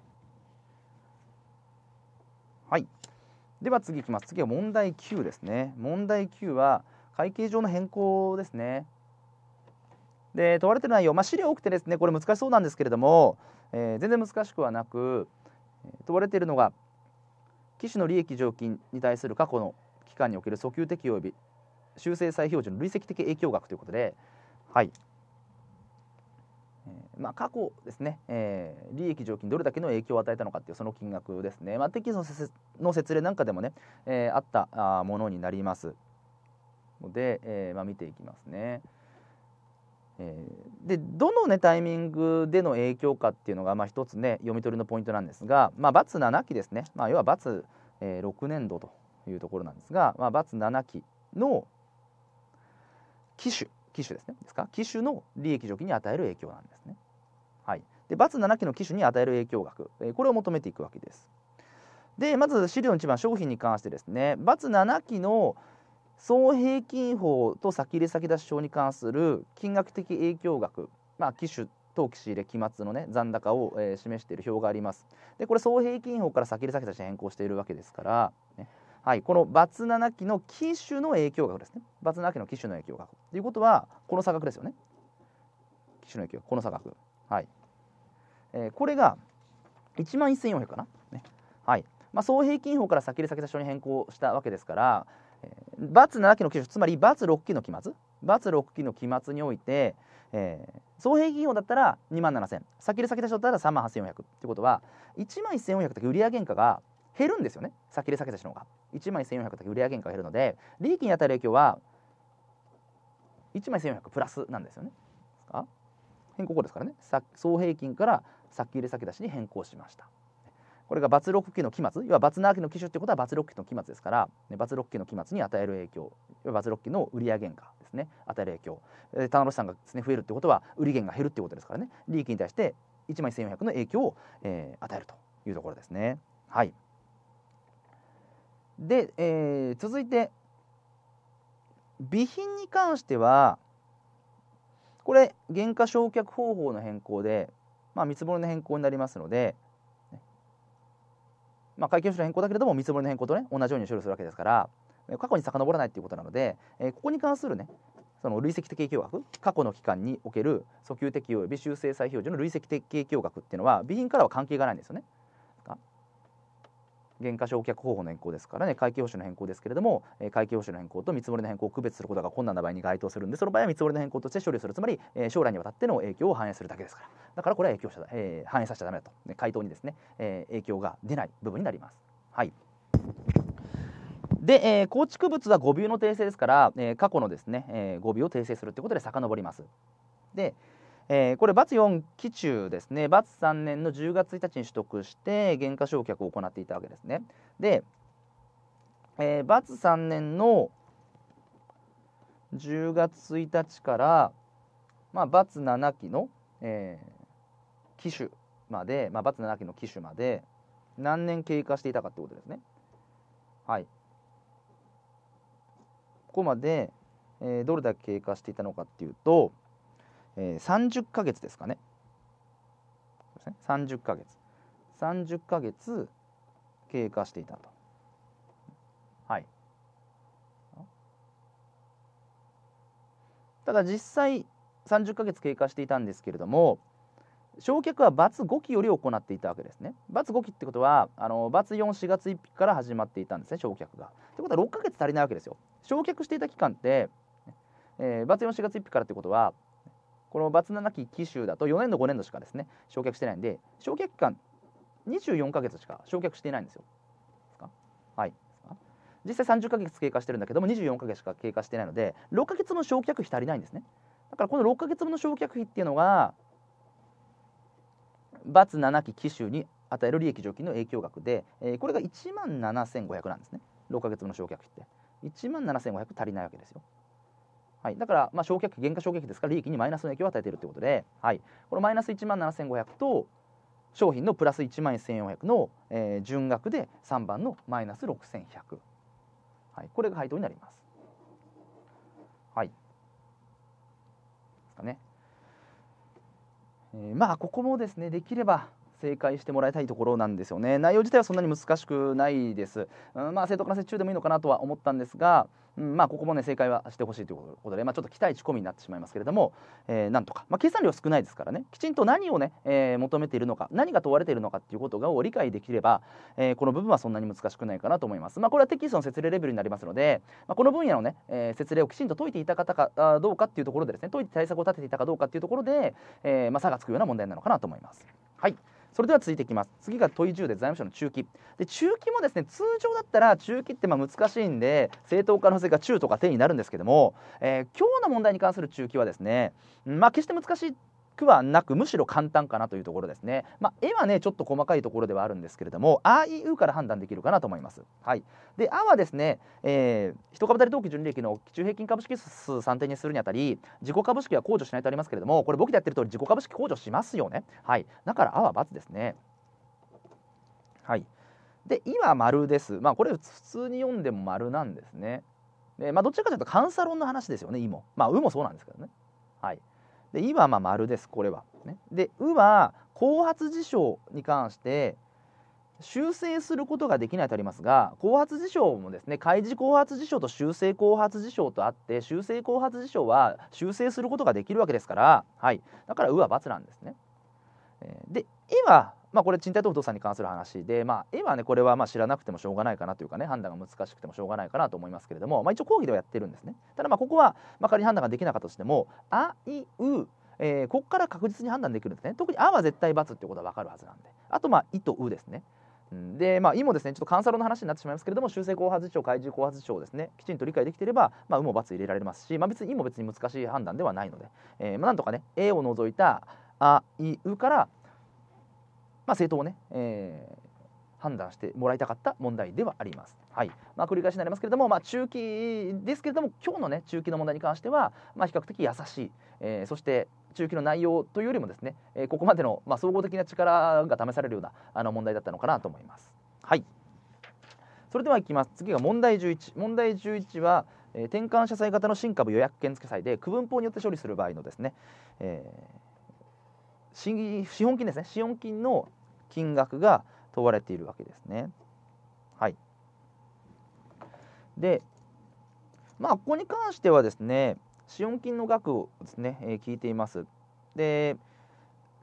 では次いきます次は問題9ですね問題9は会計上の変更ですねで問われてる内容、まあ、資料多くてですねこれ難しそうなんですけれども、えー、全然難しくはなく問われているのが機種の利益上金に対する過去の期間における訴求適用及び修正再表示の累積的影響額ということで、はい、えー、まあ、過去ですね、えー、利益上金どれだけの影響を与えたのかっていうその金額ですね、まあ、テキストの説明なんかでもね、えー、あったあものになりますので、えまあ、見ていきますね。えでどの、ね、タイミングでの影響かっていうのが、まあ、一つね読み取りのポイントなんですが、まあ、×7 期ですね、まあ、要は×、え6年度というところなんですが、まあ、×7 期の機種機種ですね。ですか機種の利益除菌に与える影響なんですね。はい。で、×7 期の機種に与える影響額、えこれを求めていくわけです。で、まず資料の1番、商品に関してですね、×7 期の総平均法と先入れ先出し表に関する金額的影響額、まあ、機種当期仕入れ期末の、ね、残高を、えー、示している表があります。でこれ総平均法から先入れ先出し変更しているわけですから、ね、はい、このバツ7期の機種の影響額ですね。バツ7期の機種の影響額。ということは、この差額ですよね。機種の影響、この差額。はい。えー、これが1万1400かな。ね、はい。まあ、総平均法から先で先差書に変更したわけですから、えー、バツ7期の機種、つまりバツ6期の期末、バツ6期の期末において、えー、総平均法だったら2万7000、先で先差しだったら3万8400ということは、1万1400だけ売上原価が減るんですよね、先で先差しの方が。1枚1400だけ売上原価が減るので利益に与える影響は1枚1400プラスなんですよね。変更後ですからね総平均から先入れ先出しに変更しました。これが罰6期の期末、要は罰7期の期首ということは罰6期の期末ですから、ね、罰6期の期末に与える影響、要は罰6期の売上原価ですね、与える影響、えー、棚卸さんがですね増えるということは、売り減が減るってことですからね、利益に対して1枚1400の影響を、えー、与えるというところですね。はいで、えー、続いて備品に関してはこれ原価償却方法の変更で、まあ、見積もりの変更になりますので、まあ、会計書の変更だけれども見積もりの変更とね同じように処理するわけですから過去に遡らないということなので、えー、ここに関するねその累積的影響額過去の期間における訴求適用及び修正再表示の累積的影響額っていうのは備品からは関係がないんですよね。減価償却方法の変更ですからね会計報酬の変更ですけれども、えー、会計報酬の変更と見積もりの変更を区別することが困難な場合に該当するんでその場合は見積もりの変更として処理するつまり、えー、将来にわたっての影響を反映するだけですからだからこれは影響者だ、えー、反映させちゃだめだと、ね、回答にですね、えー、影響が出ない部分になります。はいで、えー、構築物は誤謬の訂正ですから、えー、過去のですね、えー、誤謬を訂正するということで遡ります。で、えー、これ、× 4期中ですね、× 3年の10月1日に取得して、減価償却を行っていたわけですね。で、えー、罰3年の10月1日から、まあ、罰7期の、えー、機種まで、まあ、罰7期の機種まで、何年経過していたかってことですね。はい。ここまで、えー、どれだけ経過していたのかっていうと、えー、30ヶ月ですかね30ヶ月30ヶ月経過していたとはいただ実際30ヶ月経過していたんですけれども焼却は罰5期より行っていたわけですね。罰5期ってことは、あの罰4、4月1日から始まっていたんですね、焼却が。ってことは6か月足りないわけですよ。焼却していた期間って、えー、罰4、4月1日からってことは、このバツ7期紀州だと4年度5年度しかですね焼却してないんで焼却期間24か月しか焼却していないんですよ。はい、実際30か月経過してるんだけども24か月しか経過してないので6か月分焼却費足りないんですねだからこの6か月分の焼却費っていうのが罰7期紀州に与える利益除金の影響額で、えー、これが1万7500なんですね6か月分の焼却費って1万7500足りないわけですよはい、だから、まあ、償却減価償却ですから利益にマイナスの影響を与えているということで、はい、このマイナス1万7500と商品のプラス1万1400の、えー、純額で3番のマイナス6100、はい、これが配当になります。はい、ですかね。えー、まあここもですねできれば正解してもらいたいところなんですよね内容自体はそんなに難しくないです、うん、まあ正当化の折衷でもいいのかなとは思ったんですがうん、まあ、ここもね正解はしてほしいということで、まあ、ちょっと期待値込みになってしまいますけれども、えー、なんとか、まあ、計算量少ないですからねきちんと何をね、えー、求めているのか何が問われているのかっていうことを理解できれば、えー、この部分はそんなに難しくないかなと思います。まあ、これはテキストの説明レベルになりますので、まあ、この分野のね、えー、説明をきちんと解いていた方かどうかっていうところでですね解いて対策を立てていたかどうかっていうところで、えーまあ、差がつくような問題なのかなと思います。はいそれでは続いていきます次が問い10で財務省の中期で中期もですね通常だったら中期ってまあ難しいんで正当化の補正が中とか手になるんですけども、えー、今日の問題に関する中期はですね、まあ、決して難しいくはなくむしろ簡単かなというところですね、まあ、絵はねちょっと細かいところではあるんですけれども「あいう」から判断できるかなと思います、はい、で「あ」はですね、えー、一株当たり当期純利益の基中平均株式数算定にするにあたり自己株式は控除しないとありますけれどもこれ僕でやってる通り自己株式控除しますよね、はい、だから「あ」は×ですねはいで「い」は丸ですまあこれ普通に読んでも丸なんですねでまあどちらかというと監査論の話ですよね「い」もまあ「う」もそうなんですけどねはいで「い」はまあ丸ですこれは。ね、で「う」は後発事象に関して修正することができないとありますが後発事象もですね開示後発事象と修正後発事象とあって修正後発事象は修正することができるわけですから、はい、だから「う」は×なんですね。で「い」はまあ、これ賃貸と不動産に関する話で、まあ、はねこれはま知らなくてもしょうがないかなというかね判断が難しくてもしょうがないかなと思いますけれども、まあ、一応講義ではやってるんですねただまここは、ま仮に判断ができなかったとしても「あいう」えー、ここから確実に判断できるんですね特に「あ」は絶対×っていうことは分かるはずなんであとまあ「い」と「う」ですねで、まあ、いもですね、ちょっと関サロの話になってしまいますけれども、修正後発事象、開示後発事象をですね、きちんと理解できていれば、まあ、うも×入れられますし、まあ、別にいも別に難しい判断ではないので、えー、まあ、なんとかね、A を除いた、あ、いうから、まあ、政党をね、えー、判断してもらいたかった問題ではあります。はいまあ、繰り返しになりますけれども、まあ、中期ですけれども今日の、ね、中期の問題に関しては、まあ、比較的優しい、えー、そして中期の内容というよりもですね、えー、ここまでの、まあ、総合的な力が試されるようなあの問題だったのかなと思います。はいそれではいきます次が問題11問題11は、えー、転換社債型の新株予約券付債で区分法によって処理する場合のですね、えー資本金ですね資本金の金額が問われているわけですね。はい、で、まあ、ここに関してはですね資本金の額をですね、えー、聞いています。で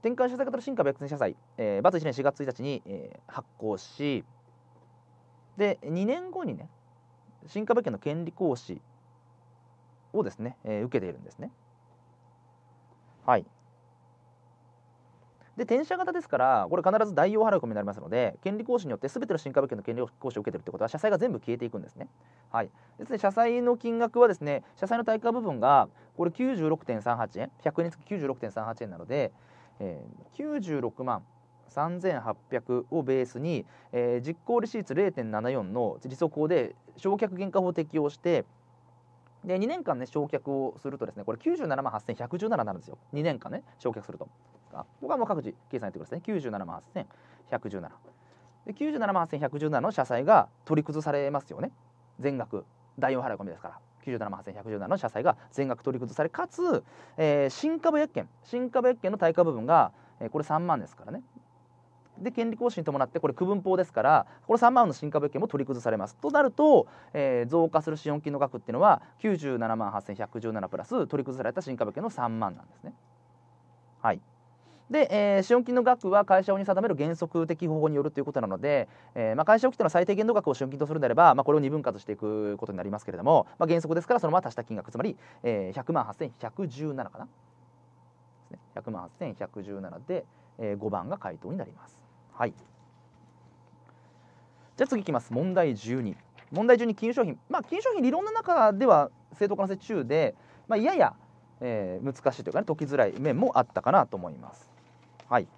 転換社債型の新株別に社債、えー、バツ1年4月1日に、えー、発行しで2年後にね新株券の権利行使をですね、えー、受けているんですね。はい、で転写型ですからこれ必ず代用払う込みになりますので権利行使によって全ての新株券の権利行使を受けてるってことは社債が全部消えていくんですね。はい、ですね社債の金額はですね社債の対価部分がこれ96.38円100円につき96.38円なので、えー、96万3800をベースに、えー、実行利子率0.74の利息法で償却減価法を適用してで2年間ね償却をするとですねこれ97万8117なんですよ2年間ね償却するとかはもう各自計算やってください97万8117で97万8117の社債が取り崩されますよね全額代用払い込みですから97万8117の社債が全額取り崩されかつ、えー、新株薬券新株薬券の対価部分が、えー、これ3万ですからねで権利行使に伴ってこれ区分法ですからこれ3万の新株権も取り崩されますとなると、えー、増加する資本金の額っていうのは97万8117プラス取り崩された新株権の3万なんですね。はいで、えー、資本金の額は会社に定める原則的方法によるということなので、えーまあ、会社法きての最低限度額を資本金とするのであれば、まあ、これを二分割していくことになりますけれども、まあ、原則ですからそのまま足した金額つまり、えー、100万8117かな、100万8117で、えー、5番が回答になります。はい、じゃあ次いきます問題12問題12金融商品まあ金融商品理論の中では正当化の性中で、まあ、やや、えー、難しいというかね解きづらい面もあったかなと思います。はい。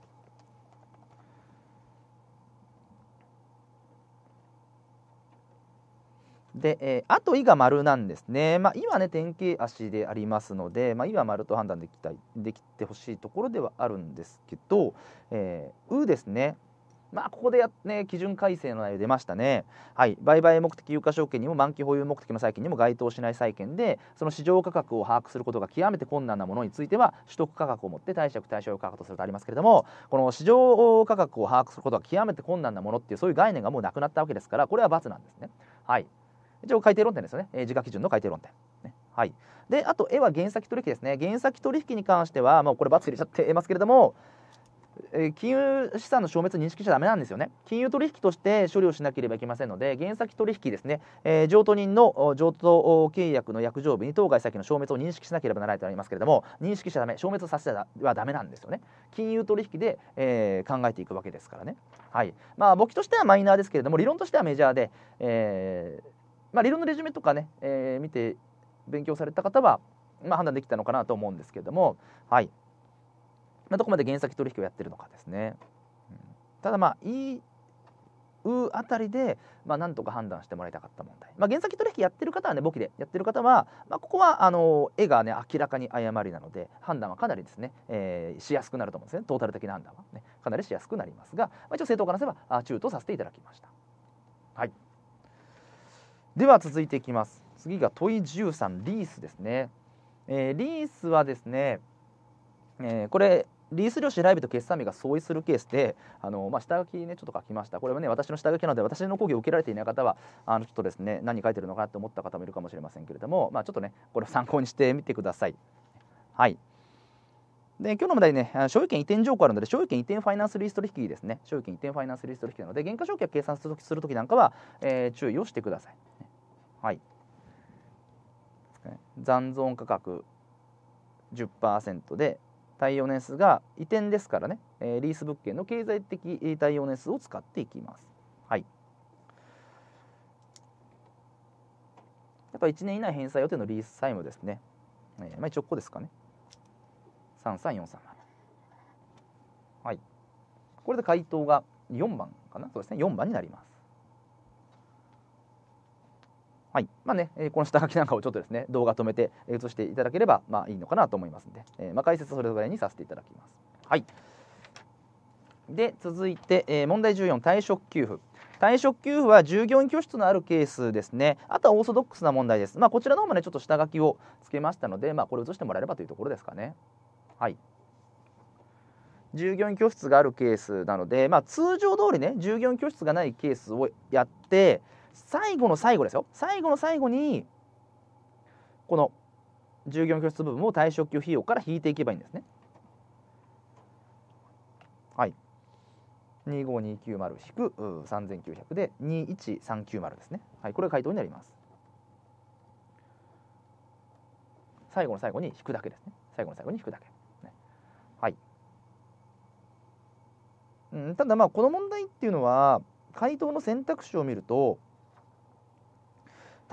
で、えー、あと「い」が丸なんですね。まあ、いはね、典型足でありますので、まあ、いは丸と判断できたいできてほしいところではあるんですけど、えー、うですね。まあ、ここでや、ね、基準改正の内容出ましたね、はい、売買目的有価証券にも満期保有目的の債券にも該当しない債券でその市場価格を把握することが極めて困難なものについては取得価格をもって貸借対象価格とするとありますけれどもこの市場価格を把握することが極めて困難なものっていうそういう概念がもうなくなったわけですからこれは罰なんですね。はい、一応改定論点ですよね、え自家基準の改定論点。ねはい、であと、絵は原先取引ですね。原先取引に関しては、もうこれ、×入れちゃってますけれども、え金融資産の消滅認識しちゃだめなんですよね。金融取引として処理をしなければいけませんので、原先取引ですね、えー、譲渡人の譲渡契約の約定日に当該先の消滅を認識しなければならないとありますけれども、認識しちゃだめ、消滅させたはだめなんですよね。金融取引で、えー、考えていくわけですからね。はい。まあ、簿記としてはマイナーですけれども、理論としてはメジャーで、えー、まあ、理論のレジュメとかね、え見て勉強された方は、まあ、判断できたのかなと思うんですけれども、はい。まあ、どこまで原先取引をやってるのかですね。うん、ただまあいうあたりで、まあ、なんとか判断してもらいたかった問題、まあ、原先取引やってる方はね簿記でやってる方は、まあ、ここはあの絵がね明らかに誤りなので判断はかなりですね、えー、しやすくなると思うんですねトータル的な判断は、ね、かなりしやすくなりますが、まあ、一応正当かなせばあ中途させていただきました。はい、では続いていきます。次が問い13リースですね、えー、リースはですね、えー、これリース料支払日と決算日が相違するケースで、あのまあ、下書きね、ちょっと書きました。これはね、私の下書きなので、私の講義を受けられていない方は、あのちょっとですね、何書いてるのかなって思った方もいるかもしれませんけれども、まあ、ちょっとね、これを参考にしてみてください。はい。で今日の問題ね、所有権移転条項あるので、所有権移転ファイナンスリース取引ですね、所有権移転ファイナンスリース取引なので、減価償却計算するとするときなんかは、えー、注意をしてください。はい、残存価格10%で耐用年数が移転ですからね、えー、リース物件の経済的耐用年数を使っていきます。はい、やっぱ1年以内返済予定のリース債務ですね、えーまあ、一応ここですかね3 3 4 3はいこれで回答が4番かなそうですね4番になりますはい。まあね、この下書きなんかをちょっとですね、動画止めて映していただければ、まあいいのかなと思いますんで、えー、まあ解説はそれぐらいにさせていただきます。はい。で、続いて、えー、問題14、退職給付。退職給付は従業員拠出のあるケースですね。あとはオーソドックスな問題です。まあこちらの方もね、ちょっと下書きをつけましたので、まあこれ写してもらえればというところですかね。はい。従業員拠出があるケースなので、まあ、通常通りね従業員拠出がないケースをやって最後の最後ですよ最後の最後にこの従業員拠出部分を退職給費用から引いていけばいいんですねはい25290引く3900で21390ですねはいこれが回答になります最後の最後に引くだけですね最後の最後に引くだけ、はいうん、ただまあこの問題っていうのは回答の選択肢を見ると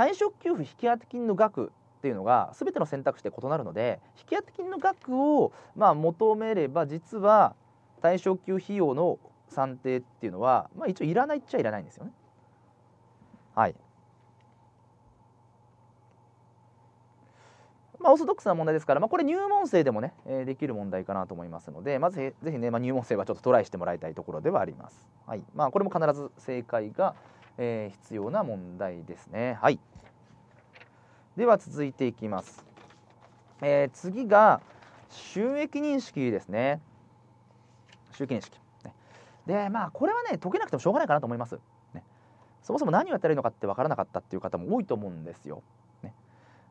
退職給付引当金の額っていうのが全ての選択肢で異なるので引当金の額をまあ求めれば実は退職給費用の算定っていうのは、まあ、一応いらないっちゃいらないんですよね。はい、まあ、オーソドックスな問題ですから、まあ、これ入門生でもね、えー、できる問題かなと思いますので、まずぜひね、まあ、入門生はちょっとトライしてもらいたいところではあります。はいまあ、これも必ず正解が、えー、必要な問題ですね。はい、では続いていきます。えー、次が収益認識ですね。収益認識。ね、でまあこれはね解けなくてもしょうがないかなと思います。ね、そもそも何をやったらいいのかって分からなかったっていう方も多いと思うんですよ。ね、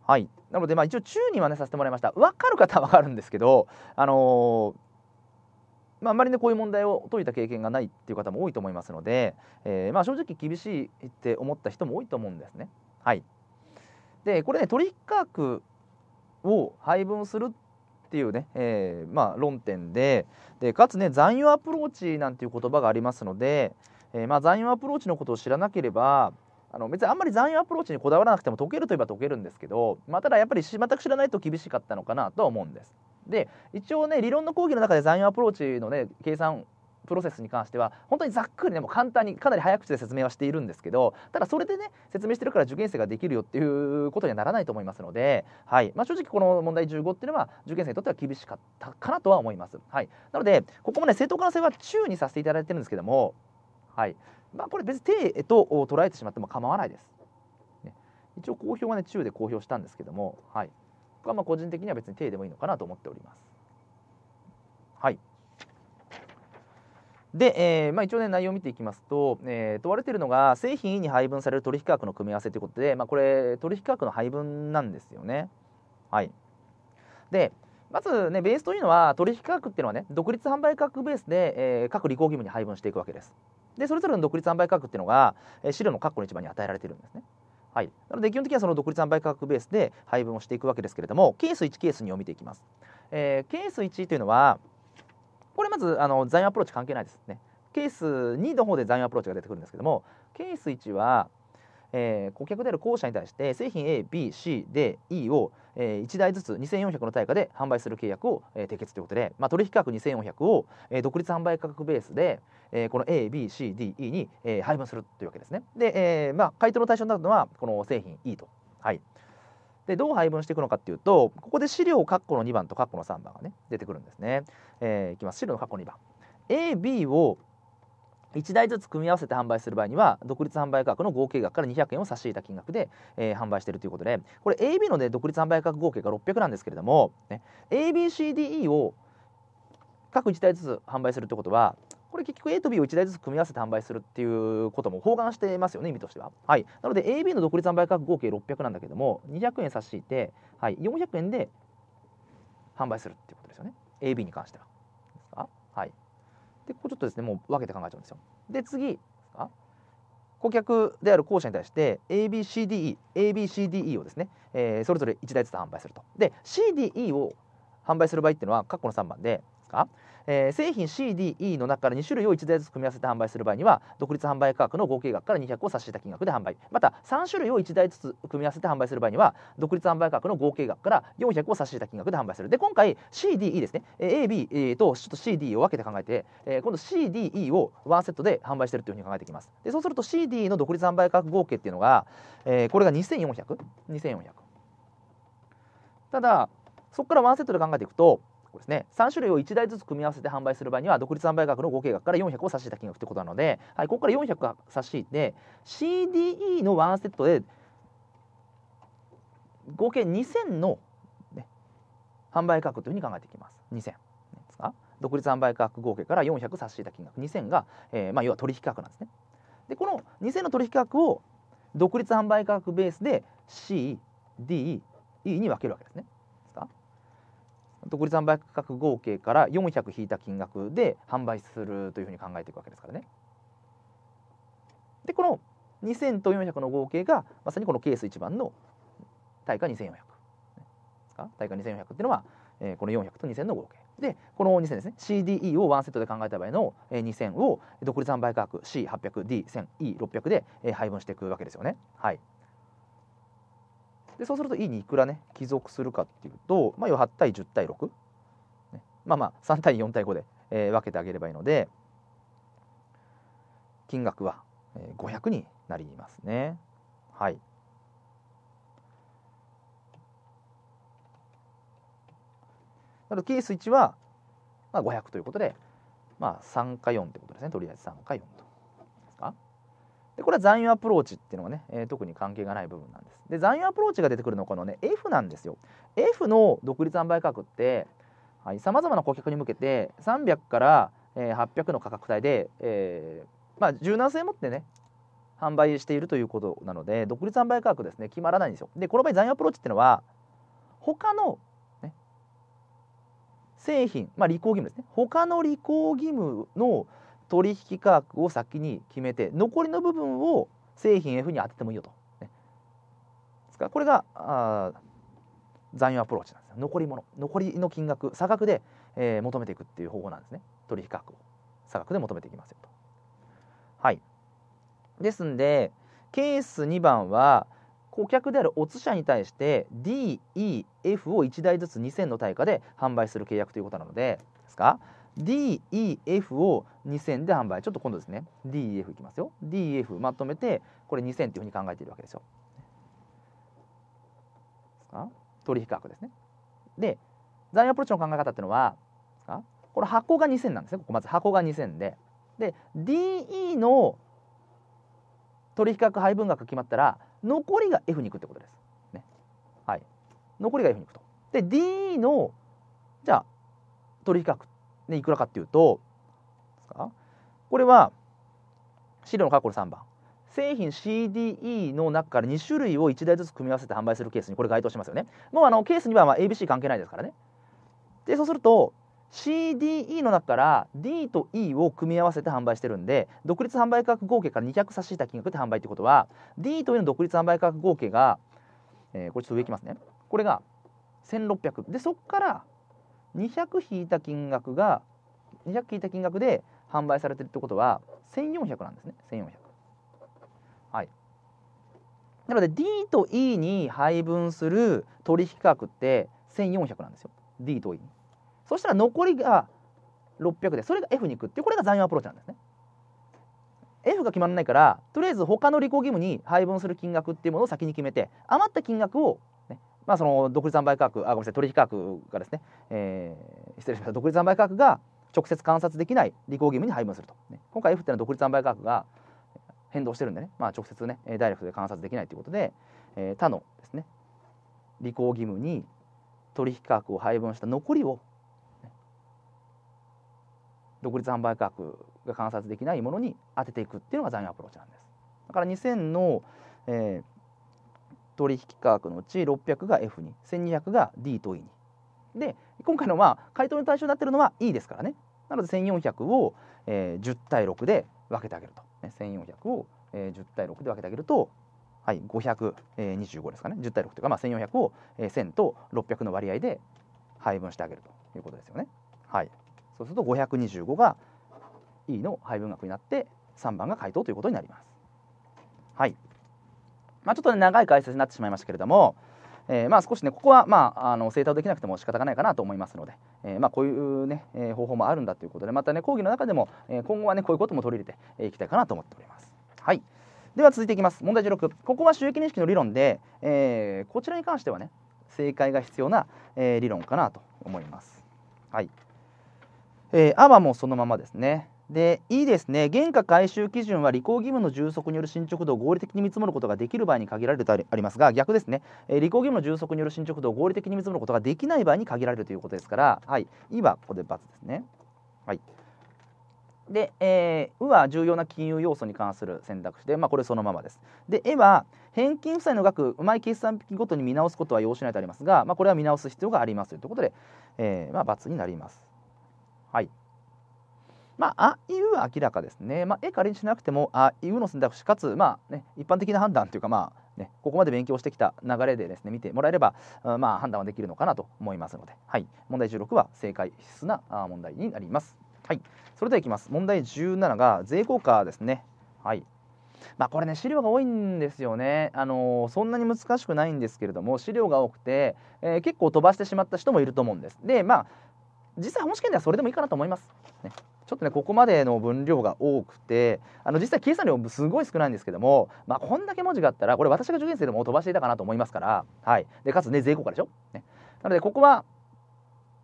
はい、なのでまあ一応中にはねさせてもらいましたわかる方はわかるんですけどあのーまあ、あんまりねこういう問題を解いた経験がないっていう方も多いと思いますので、えー、まあ、正直厳しいって思った人も多いと思うんですね。はい、でこれねトリック額を配分するっていうね、えー、まあ、論点ででかつね残余アプローチなんていう言葉がありますので、えー、まあ、残余アプローチのことを知らなければあの別にあんまり残余アプローチにこだわらなくても解けるといえば解けるんですけど、まあ、ただやっぱり全く知らないと厳しかったのかなとは思うんです。で一応ね理論の講義の中で残余アプローチのね計算プロセスに関しては本当にざっくりで、ね、も簡単にかなり早口で説明はしているんですけどただそれでね説明してるから受験生ができるよっていうことにはならないと思いますので、はいまあ、正直この問題15っていうのは受験生にとっては厳しかったかなとは思います、はい、なのでここもね正当化の性は中にさせていただいてるんですけども、はいまあ、これ別に定と捉えてしまっても構わないです、ね、一応公表はね中で公表したんですけども、はいまあ、個人的には別に手でもいいのかなと思っております。はいで、えーまあ、一応ね、内容を見ていきますと、えー、問われているのが、製品に配分される取引額の組み合わせということで、まあ、これ、取引額の配分なんですよね。はい。で、まずね、ベースというのは、取引価格っていうのはね、独立販売価格ベースで、えー、各履行義務に配分していくわけです。で、それぞれの独立販売価格っていうのが、えー、資料の括弧の一番に与えられているんですね。はい、なので基本的にはその独立販売価格ベースで配分をしていくわけですけれどもケース1ケース2を見ていきます、えー、ケース1というのはこれまずあの財余アプローチ関係ないですねケース2の方で財余アプローチが出てくるんですけどもケース1は、えー、顧客である後者に対して製品 ABCDE をえー、1台ずつ2400の対価で販売する契約を、えー、締結ということで、まあ、取引価格2400を、えー、独立販売価格ベースで、えー、この ABCDE に、えー、配分するというわけですね。で、えーまあ、回答の対象になるのはこの製品 E と。はいでどう配分していくのかっていうとここで資料括弧の2番と括弧の3番がね出てくるんですね。えー、いきます資料の括弧2番。AB を1台ずつ組み合わせて販売する場合には独立販売価格の合計額から200円を差し引いた金額で、えー、販売しているということでこれ AB の、ね、独立販売価格合計が600なんですけれども、ね、ABCDE を各1台ずつ販売するということはこれ結局 A と B を1台ずつ組み合わせて販売するっていうことも包含してますよね意味としては。はい、なので AB の独立販売価格合計600なんだけども200円差し引いて、はい、400円で販売するっていうことですよね AB に関しては。でここちょっとですねもう分けて考えちゃうんですよで次顧客である後者に対して ABCDEABCDE ABCDE をですね、えー、それぞれ1台ずつ販売するとで CDE を販売する場合っていうのは括弧の3番でか、えー、製品 CDE の中から2種類を1台ずつ組み合わせて販売する場合には独立販売価格の合計額から200を差し引いた金額で販売また3種類を1台ずつ組み合わせて販売する場合には独立販売価格の合計額から400を差し引いた金額で販売するで今回 CDE ですね AB とちょっと CD を分けて考えて、えー、今度 CDE をワンセットで販売してるというふうに考えていきますでそうすると CD の独立販売価格合計っていうのが、えー、これが24002400ただそこからワンセットで考えていくとこですね3種類を1台ずつ組み合わせて販売する場合には独立販売額の合計額から400を差し引いた金額ということなので、はい、ここから400が差し引いて CDE のワンセットで合計2000の、ね、販売価格というふうに考えていきます2000ですか独立販売価格合計から400差し引いた金額2000が、えー、まあ、要は取引価格なんですねでこの2000の取引価格を独立販売価格ベースで CDE に分けるわけですね独立販売価格合計から400引いた金額で販売するというふうに考えていくわけですからね。でこの2000と400の合計がまさにこのケース1番の対価2400ですか対価2400っていうのは、えー、この400と2000の合計でこの2000ですね CDE を1セットで考えた場合の、えー、2000を独立販売価格 C800D1000E600 で、えー、配分していくわけですよね。はいでそうすると E にいくらね帰属するかっていうと、まあ、要は8対10対6、ね、まあまあ3対4対5で、えー、分けてあげればいいので金額は500になりますね。はい、なと、でケース1は、まあ、500ということで、まあ、3か4ということですねとりあえず3か4と。でこれは残余アプローチっていうのがね、えー、特に関係がない部分なんです。で残余アプローチが出てくるのはこのね F なんですよ。F の独立販売価格ってさまざまな顧客に向けて300から、えー、800の価格帯で、えーまあ、柔軟性を持ってね販売しているということなので独立販売価格ですね決まらないんですよ。でこの場合残余アプローチっていうのは他の、ね、製品、まあ、履行義務ですね他の履行義務の取引価格を先に決めて残りの部分を製品 F に当ててもいいよと。ね、ですからこれがあ残余アプローチなんです残り物残りの金額差額で、えー、求めていくっていう方法なんですね取引価格を差額で求めていきますよと。はいですんでケース2番は顧客であるオツ社に対して DEF を1台ずつ2000の対価で販売する契約ということなのでですか DEF を2000で販売ちょっと今度ですね DEF いきますよ DEF まとめてこれ2000っていうふうに考えているわけですよ取引額ですねで残余アプローチの考え方っていうのはこれ箱が2000なんですねここまず箱が2000でで DE の取引額配分額決まったら残りが F に行くってことです、ねはい、残りが F に行くとで DE のじゃあ取引額でいくらかっていうとこれは資料のカッコの3番製品 CDE の中から2種類を1台ずつ組み合わせて販売するケースにこれ該当しますよねもうあのケースには ABC 関係ないですからねでそうすると CDE の中から D と E を組み合わせて販売してるんで独立販売価格合計から200差し引いた金額で販売ってことは D と E の独立販売価格合計が、えー、これちょっと上いきますねこれが1600でそこから200引いた金額が200引いた金額で販売されてるってことは1400なんですね1400はいなので D と E に配分する取引価格って1400なんですよ D と E にそしたら残りが600でそれが F に行くってこれが残余アプローチなんですね F が決まらないからとりあえず他の履行義務に配分する金額っていうものを先に決めて余った金額をまあ、その独立販売価格あごめんなさい取引価格がですね、えー、失礼しました独立販売価格が直接観察できない履行義務に配分すると、ね、今回 F っていうのは独立販売価格が変動してるんでね、まあ、直接ねダイレクトで観察できないということで、えー、他のですね履行義務に取引価格を配分した残りを、独立販売価格が観察できないものに当てていくっていうのが残業アプローチなんです。だから2 0の、えー取引価格のうち600が F に1200が D と E にで今回のまあ回答の対象になってるのは E ですからねなので1400を、えー、10対6で分けてあげると、ね、1400を、えー、10対6で分けてあげると、はい、525ですかね10対6というか、まあ、1400を、えー、1000と600の割合で配分してあげるということですよね。はい、そうすると525が E の配分額になって3番が回答ということになります。はいまあ、ちょっと、ね、長い解説になってしまいましたけれども、えー、まあ少しねここはまああの正対できなくても仕方がないかなと思いますので、えー、まあこういうね、えー、方法もあるんだということでまたね講義の中でも、えー、今後はねこういうことも取り入れていきたいかなと思っております。はいでは続いていきます問題16ここは収益認識の理論で、えー、こちらに関してはね正解が必要な、えー、理論かなと思います。はいえー、アもそのままですね、で、E ですね、原価回収基準は履行義務の充足による進捗度を合理的に見積もることができる場合に限られるとありますが、逆ですね、えー、履行義務の充足による進捗度を合理的に見積もることができない場合に限られるということですから、はい、E はここで×ですね。はい、で、えー、うは重要な金融要素に関する選択肢で、まあ、これそのままです。で、えは返金負債の額、うまい決算きごとに見直すことは要しないとありますが、まあ、これは見直す必要がありますということで、えー、まあ、×になります。はい。まあ、あいうは明らかですね。まあ、え仮にしなくても、あいうの選択肢、かつ、まあね、一般的な判断というか、まあ、ね、ここまで勉強してきた流れでですね見てもらえれば、まあ、判断はできるのかなと思いますので、はい、問題16は正解必須な問題になります。はい、それではいきます。問題17が税効果ですね。はい、まあ、これね資料が多いんですよね、あのー、そんなに難しくないんですけれども資料が多くて、えー、結構飛ばしてしまった人もいると思うんですでまあ実際本試験ではそれでもいいかなと思います。ねちょっとねここまでの分量が多くてあの実際計算量すごい少ないんですけども、まあ、こんだけ文字があったらこれ私が受験生でも飛ばしていたかなと思いますから、はい、でかつね税効果でしょ、ね、なのでここは、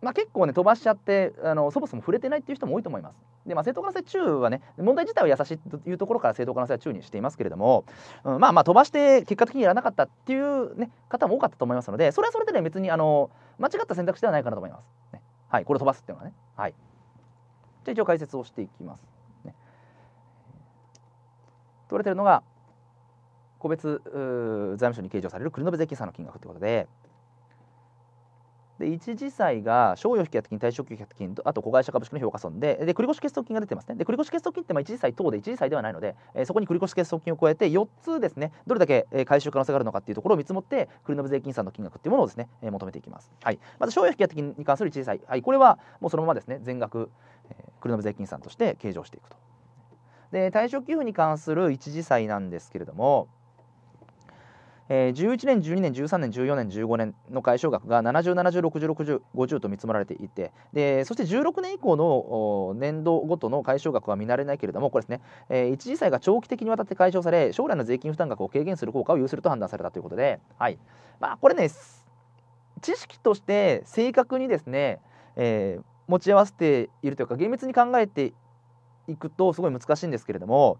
まあ、結構ね飛ばしちゃってあのそもそも触れてないっていう人も多いと思います。でまあ、正当化の性中はね問題自体は優しいというところから正当化の性は中にしていますけれども、うん、まあまあ飛ばして結果的にやらなかったっていう、ね、方も多かったと思いますのでそれはそれでね別にあの間違った選択肢ではないかなと思います。はい、これ飛ばすっていうのはね。はい、じゃあ一応解説をしていきます。ね、取れてるのが個別財務省に計上される繰り延税金差の金額ということで、で一次債が商用引当金、退職給引当金と、あと子会社株式の評価損で、で繰越結束金が出てますね。で繰越結束金ってまあ一次債等で一次債ではないので、えー、そこに繰越結束金を加えて4つですね、どれだけ回収可能性があるのかっていうところを見積もって、繰延税金算の金額っていうものをですね、えー、求めていきます。はい、まず商用引当金に関する一次債、はい、これはもうそのままですね、全額、えー、繰延税金算として計上していくと。で退職給付に関する一次債なんですけれども、えー、11年、12年、13年、14年、15年の解消額が70、70、60、60、50と見積もられていて、でそして16年以降の年度ごとの解消額は見慣れないけれども、これですね、えー、一時債が長期的にわたって解消され、将来の税金負担額を軽減する効果を有すると判断されたということで、はいまあ、これね、知識として正確にですね、えー、持ち合わせているというか、厳密に考えていくとすごい難しいんですけれども、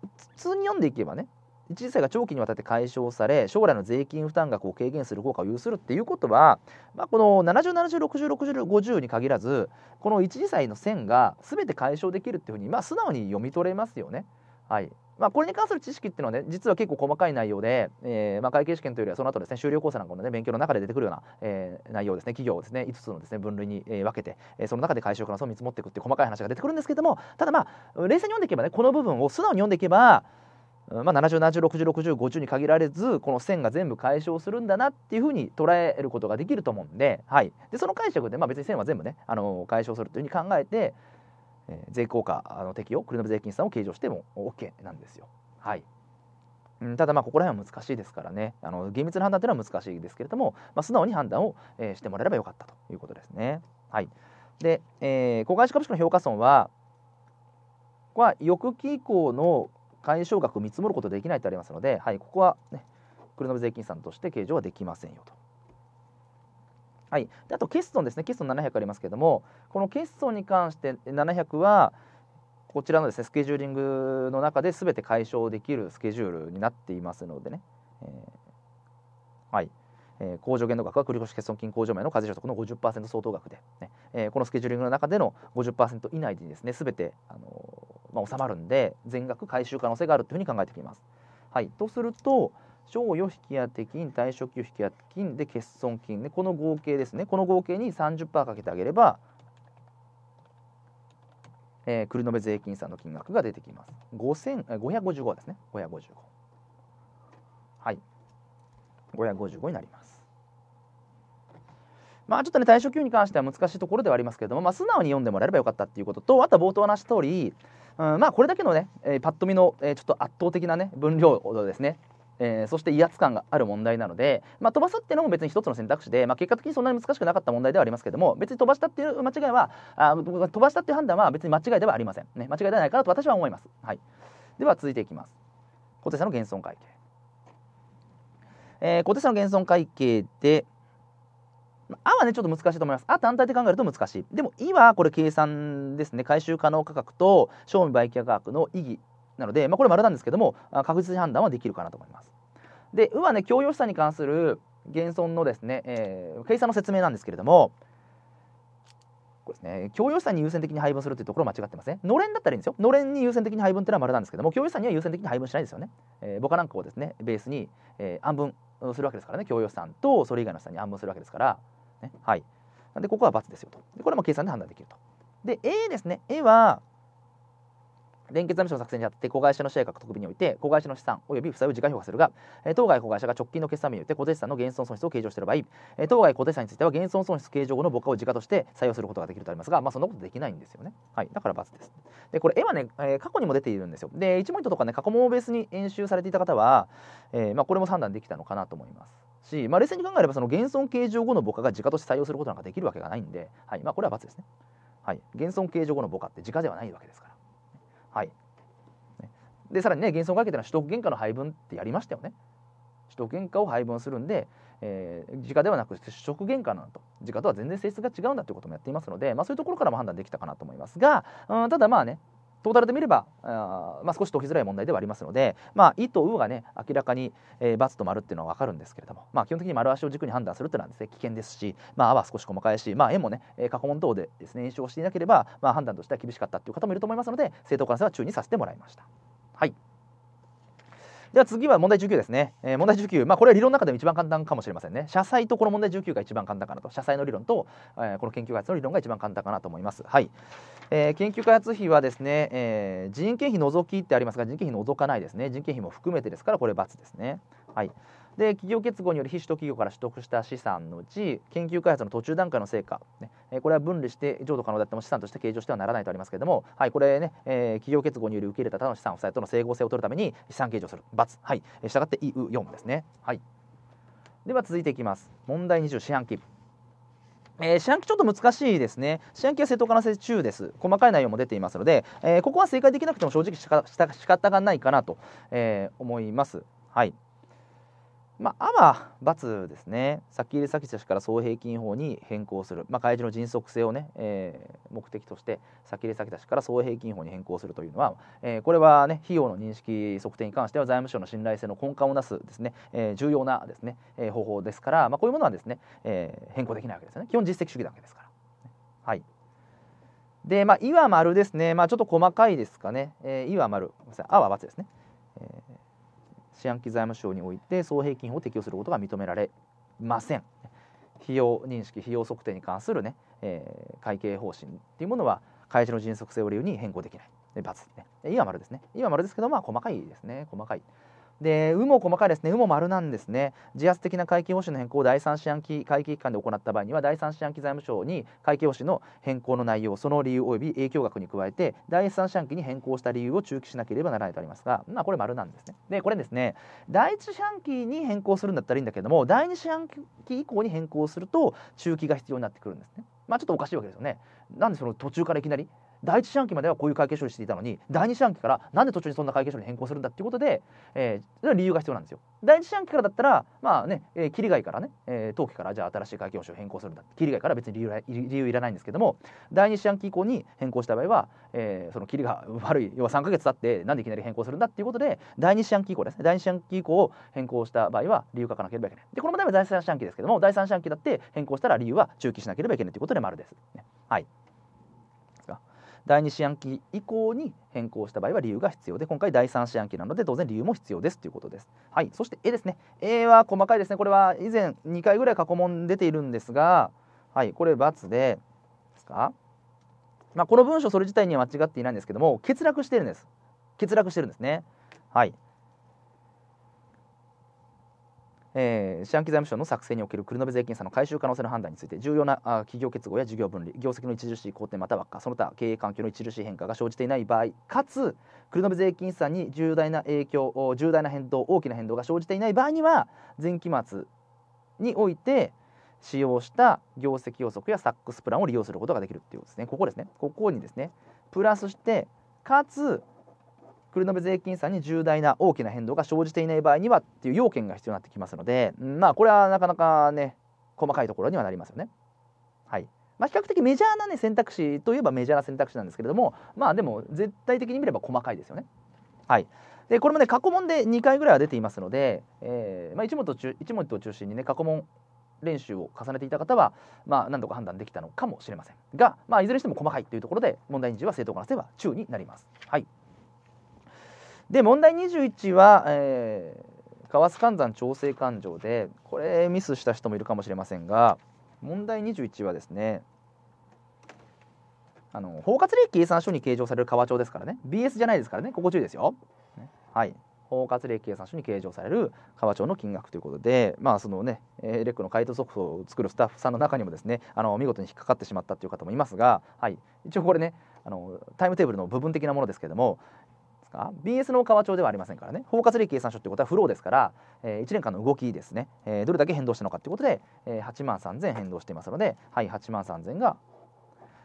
普通に読んでいけばね一時債が長期にわたって解消され将来の税金負担額を軽減する効果を有するっていうことは、まあ、この70706050に限らずこの一時債の線が全て解消できるっていうふうに、まあ、素直に読み取れますよね。はいまあ、これに関する知識っていうのはね実は結構細かい内容で、えーまあ、会計試験というよりはその後ですね修了講座なんかの、ね、勉強の中で出てくるような、えー、内容ですね企業をですね5つのですね分類に、え分けて、えー、その中で解消可能性を見積もっていくっていう細かい話が出てくるんですけどもただまあ冷静に読んでいけばねこの部分を素直に読んでいけばまあ、7070606050に限られずこの線が全部解消するんだなっていうふうに捉えることができると思うんで,、はい、でその解釈で、まあ、別に線は全部ねあの解消するというふうに考えて、えー、税効果あの適用国の税金さんを計上しても OK なんですよ。はい、うん、ただまあここら辺は難しいですからねあの厳密な判断というのは難しいですけれども、まあ、素直に判断を、えー、してもらえればよかったということですね。はい、で、えー、公開株式の評価損はここは翌期以降の対象額を見積もることできないとありますので、はい、ここは、ね、黒延税金さんとして計上はできませんよと。はい、であと、欠損ですね、欠損700ありますけれども、この欠損に関して700は、こちらのです、ね、スケジューリングの中ですべて解消できるスケジュールになっていますのでね、えー、はい、えー、控除限度額は繰越欠損金控除面の課税所得の50%相当額でね、えー、このスケジューリングの中での50%以内にですね、すべて、あのまあ、収まるんで全額回収可能性があるというふうに考えてきます。はい、とすると賞与引当金退職給引当金で欠損金でこの合計ですねこの合計に30%かけてあげれば、えー、繰延税金さんの金額が出てきます。555ですね555。はい、555になります。まあちょっとね、退職給に関しては難しいところではありますけれども、まあ、素直に読んでもらえればよかったっていうことと、あとは冒頭話した通り、うん、まあこれだけのね、えー、パッと見の、えー、ちょっと圧倒的なね分量をですねえー、そして威圧感がある問題なので、まあ、飛ばすっていうのも別に一つの選択肢で、まあ、結果的にそんなに難しくなかった問題ではありますけども別に飛ばしたっていう間違いはあ飛ばしたっていう判断は別に間違いではありません、ね、間違いではないかなと私は思います、はい、では続いていきます小手さんの減損会計、えー、小手さんの減損会計で、あはね、ちょっと難しいと思います。あ単体で考えると難しい。でも、いはこれ計算ですね。回収可能価格と賞味売却価格の意義なので、まあ、これ丸なんですけども、確実に判断はできるかなと思います。で、うはね、共用資産に関する減損のですね、えー、計算の説明なんですけれども、こですね、共用資産に優先的に配分するというところ間違ってまん、ね。のれんだったらいいんですよ。のれんに優先的に配分っていうのは丸なんですけども、共用資産には優先的に配分しないですよね。えー、僕なんかをですね、ベースに、えー、暗分するわけですからね、共用資産とそれ以外の資産に暗分するわけですから。ね。はい。なんで、ここは×ですよと。でこれも計算で判断できると。で、A ですね。A は、連結の作戦にあって子会社の支配獲得日において子会社の資産及び負債を時価評価するが、えー、当該子会社が直近の決算において固定資産の減損損失を計上している場合、えー、当該固定資産については減損損失計上後の母価を時価として採用することができるとありますが、まあ、そんなことできないんですよね、はい、だから×ですでこれ絵はね、えー、過去にも出ているんですよで1問とかね過去問をベースに演習されていた方は、えーまあ、これも判断できたのかなと思いますし、まあ、冷静に考えればその減損計上後の母価が時価として採用することなんかできるわけがないんで、はいまあ、これは罰ですね、はい、減損計上後の母価って時価ではないわけですから、はい、でさらにね減損会計というのは取得原価の配分ってやりましたよね取得原価を配分するんで、えー、時価ではなく取得原価なんと時価とは全然性質が違うんだということもやっていますので、まあ、そういうところからも判断できたかなと思いますが、うん、ただまあねトータルで見ればあ、まあ、少し解きづらい問題ではありますので、まあ、いとうがね明らかに、えー、×と丸っていうのは分かるんですけれども、まあ、基本的に丸足を軸に判断するっていうのはです、ね、危険ですし、まあ、あは少し細かいし、まあ、円もね過去問等でですね印象していなければ、まあ、判断としては厳しかったっていう方もいると思いますので正当化性は注意にさせてもらいました。はいでは次は問題19ですね、えー、問題19、まあ、これは理論の中でも一番簡単かもしれませんね社債とこの問題19が一番簡単かなと社債の理論と、えー、この研究開発の理論が一番簡単かなと思います、はいえー、研究開発費はですね、えー、人件費除きってありますが人件費除かないですね人件費も含めてですからこれ×ですねはいで企業結合により非首都企業から取得した資産のうち研究開発の途中段階の成果、ね、これは分離して譲渡可能であっても資産として計上してはならないとありますけれども、はい、これね、えー、企業結合により受け入れた他の資産負債との整合性を取るために資産計上する×、はい、したがって EU4 ですね、はい、では続いていきます問題20四半期えー、四半期ちょっと難しいですね。四半期は正当化の性中です。細かい内容も出ていますので、えー、ここは正解できなくても正直しか仕方がないかなと、えー、思います。はい。まあ、あは×ですね、先入れ先差しから総平均法に変更する、まあ、開示の迅速性をね、ねえー、目的として、先入れ先差しから総平均法に変更するというのは、えー、これは、ね、費用の認識測定に関しては財務省の信頼性の根幹をなすですね、ねえー、重要なですね、ええ方法ですから、まあ、こういうものはですね、ええ変更できないわけですよね、基本実績主義なわけですから。はいで、まあ、いは丸ですね、まあ、ちょっと細かいですかね、えー、いは丸、ごあは×ですね。えー四半期財務省において総平均法を適用することが認められません費用認識費用測定に関するね、えー、会計方針っていうものは会社の迅速性を理由に変更できない×ですね。今丸ですね。今丸ですけど、まあ細かいですね。細かい。で、有も細かいですね、有も丸なんですね、自発的な会計方針の変更を第三四半期会計機関で行った場合には、第三四半期財務省に会計方針の変更の内容、その理由及び影響額に加えて、第三四半期に変更した理由を中期しなければならないとありますが、まあ、これ丸なんですね。で、これですね、第一四半期に変更するんだったらいいんだけども、第二四半期以降に変更すると、中期が必要になってくるんですね。まあ、ちょっとおかしいわけですよね。なんでその途中からいきなり第1四半期まではこういう会計処理していたのに第二四半期からなんで途中にそんな会計処理に変更するんだっていうことで、えー、理由が必要なんですよ第一四半期からだったらまあね、え切り替えからね、えー、当期からじゃあ新しい会計処理を変更するんだ切り替えから別に理由理由いらないんですけども第2四半期以降に変更した場合は、えー、その切りが悪い要は3か月経ってなんでいきなり変更するんだっていうことで第2四半期以降ですね第2四半期以降を変更した場合は理由書かなければいけないでこの問題は第3四半期ですけども第3四半期だって変更したら理由は中期しなければいけないということで丸です、はい第2四半期以降に変更した場合は理由が必要で今回第3四半期なので当然理由も必要ですということです、はい、そして A ですね A は細かいですねこれは以前2回ぐらい過去問出ているんですが、はい、これ×でですか、まあ、この文章それ自体には間違っていないんですけども欠落してるんです欠落してるんですねはいえー、資産機財務省の作成における繰り延べ税金差の回収可能性の判断について重要なあ企業結合や事業分離業績の著しい好転または悪化その他経営環境の著しい変化が生じていない場合かつ繰り延べ税金差に重大な影響重大な変動大きな変動が生じていない場合には前期末において使用した業績予測やサックスプランを利用することができるっていうことですねここですねここにですねプラスしてかつ国の税金差に重大な大きな変動が生じていない場合にはっていう要件が必要になってきますので、まあこれはなかなかね細かいところにはなりますよね。はいまあ、比較的メジャーな、ね、選択肢といえばメジャーな選択肢なんですけれどもまあでも絶対的に見れば細かいですよね。はい、でこれもね過去問で2回ぐらいは出ていますので、えーまあ、一問と中一問と中心にね過去問練習を重ねていた方は、まあ、何度か判断できたのかもしれませんが、まあ、いずれにしても細かいというところで問題認知は正当化のれば中になります。はいで問題21は、えー、為替換算調整勘定でこれミスした人もいるかもしれませんが問題21はですねあの包括利益計算書に計上される川町ですからね BS じゃないですからねここ注意ですよ、はい包括利益計算書に計上される川町の金額ということで、まあそのね、レックの回答速報を作るスタッフさんの中にもですねあの見事に引っかかってしまったという方もいますが、はい、一応これねあのタイムテーブルの部分的なものですけれども、ですか BS の川町ではありませんからね包括利益計算書ってことはフローですから、えー、1年間の動きですね、えー、どれだけ変動したのかってことで、えー、8万3000変動していますのではい8万3000が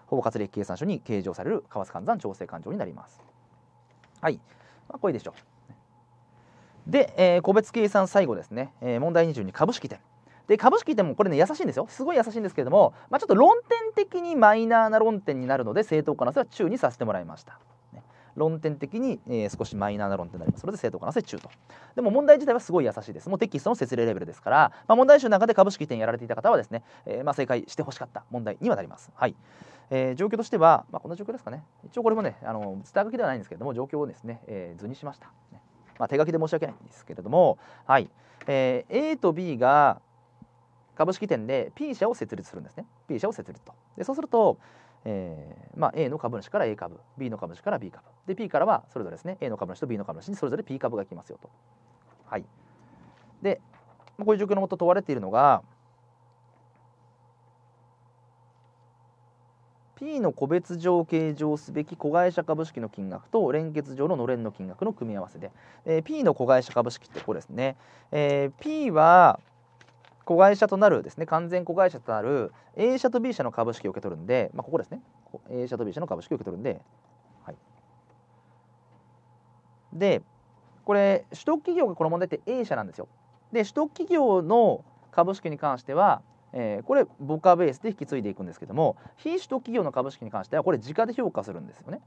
包括利益計算書に計上される為替換算調整勘定になりますはい、まあ、これでしょうで、えー、個別計算最後ですね、えー、問題22株式店で株式でもこれね優しいんですよすごい優しいんですけれども、まあ、ちょっと論点的にマイナーな論点になるので正当化の性は注にさせてもらいました論点的に、え少しマイナーな論点になりますので正当化のせ中とでも問題自体はすごい優しいですもうテキストの説明レベルですから、まあ、問題集の中で株式店やられていた方はですね、えまあ、正解してほしかった問題にはなりますはいえー、状況としては、まあ、こんな状況ですかね一応これもねあの伝え書きではないんですけども状況をですね、えー、図にしました、ね、まあ、手書きで申し訳ないんですけれども、はいえー、A と B が株式店で P 社を設立するんですね P 社を設立とでそうするとえーまあ、A の株主から A 株 B の株主から B 株で P からはそれぞれですね A の株主と B の株主にそれぞれ P 株が来ますよと。はい、でこういう状況のもと問われているのが P の個別上計上すべき子会社株式の金額と連結上ののれんの金額の組み合わせで、えー、P の子会社株式ってこうですね、えー、P は子会社となるですね完全子会社となる A 社と B 社の株式を受け取るんで、まあ、ここですね A 社と B 社の株式を受け取るんで、はい、でこれ取得企業がこの問題って A 社なんですよで取得企業の株式に関しては、えー、これ母価ベースで引き継いでいくんですけども非取得企業の株式に関してはこれ時価で評価するんですよね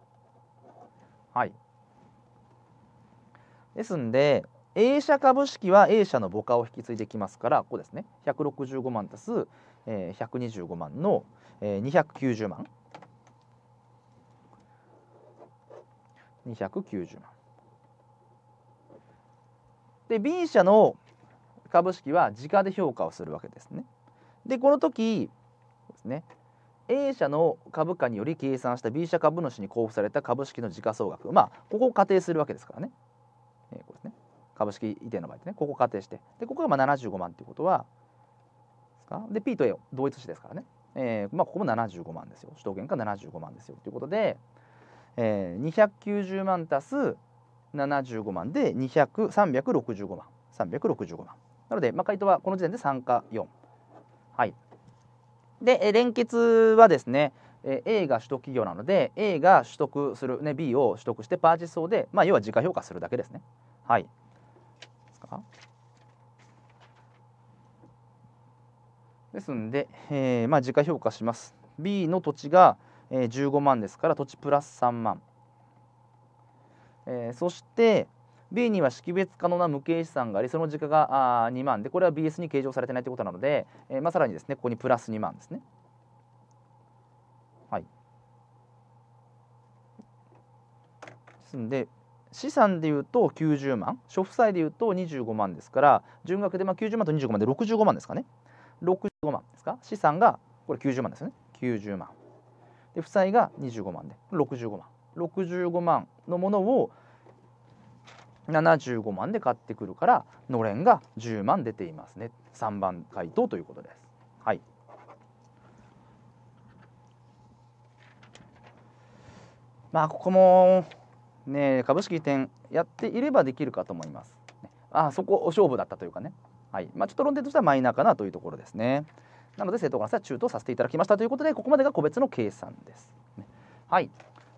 はいですんで A 社株式は A 社の母価を引き継いできますからここですね165万足す、えー、125万の、えー、290万290万で B 社の株式は時価で評価をするわけですねでこの時ですね A 社の株価により計算した B 社株主に交付された株式の時価総額まあここを仮定するわけですからね株式移転の場合ってねここ仮定してでここがまあ75万っていうことはで P と A を同一視ですからね、えーまあ、ここも75万ですよ首都圏が75万ですよということで、えー、290万足す75万で365万365万なので、まあ、回答はこの時点で3か4はいで連結はですね A が取得企業なので A が取得する、ね、B を取得してパーチスをで、まあ、要は時価評価するだけですねはいかですんで、えー、まあ時価評価します B の土地が、15万ですから土地プラス3万、えー、そして B には識別可能な無形資産がありその時価があ2万でこれは BS に計上されてないということなので、えーまあ、さらにですねここにプラス2万ですね。はい、ですんで資産でいうと90万諸負債でいうと25万ですから純額でまあ90万と25万で65万ですかね65万ですか資産がこれ90万ですね90万で負債が25万で65万65万のものを75万で買ってくるからのれんが10万出ていますね3番回答ということです。はいまあここもね、株式店やっていればできるかと思います。あそこお勝負だったというかね、はいまあ、ちょっと論点としてはマイナーかなというところですね。なので、正当化の中途させていただきましたということで、ここまでが個別の計算です。はい、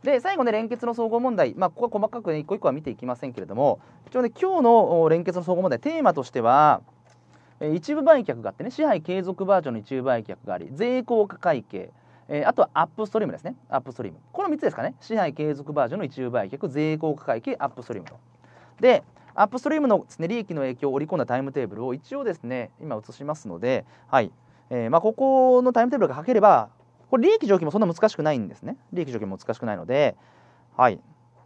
で最後ね連結の総合問題、まあ、ここは細かくね一個一個は見ていきませんけれども一応ね今日の連結の総合問題テーマとしては一部売却があってね支配継続バージョンの一部売却があり税効果会計えー、あとはアップストリームですね。アップストリーム。この3つですかね。支配継続バージョンの一部売却、税効果回帰、アップストリームと。で、アップストリームのです、ね、利益の影響を織り込んだタイムテーブルを一応ですね、今映しますので、はい。えー、まあ、ここのタイムテーブルが書ければ、これ利益上記もそんな難しくないんですね。利益上記も難しくないので、はい。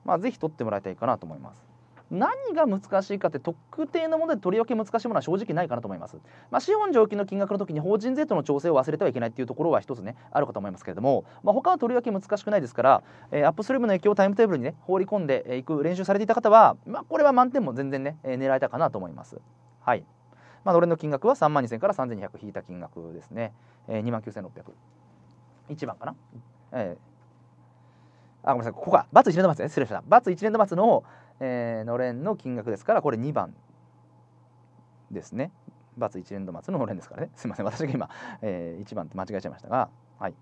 まあ、ぜひ取ってもらいたいかなと思います。何が難しいかって特定のものでとりわけ難しいものは正直ないかなと思います。まあ、資本上記の金額の時に法人税との調整を忘れてはいけないっていうところは一つねあるかと思いますけれども、まあ、他はとりわけ難しくないですから、えー、アップストリームの影響をタイムテーブルにね放り込んでいく練習されていた方は、まあ、これは満点も全然ね、えー、狙えたかなと思います。はい。まあ、俺の金額は3万2000から3200引いた金額ですね。えー、2万9600。1番かな。えーあ、ごめんなさい、ここは、バツ1連の末ね、失礼しました。バツ1連の末の、えー、のれんの金額ですからこれ2番ですね。×ツ1連度末ののれんですからね。すいません、私が今、えー、1番って間違えちゃいましたが、はい。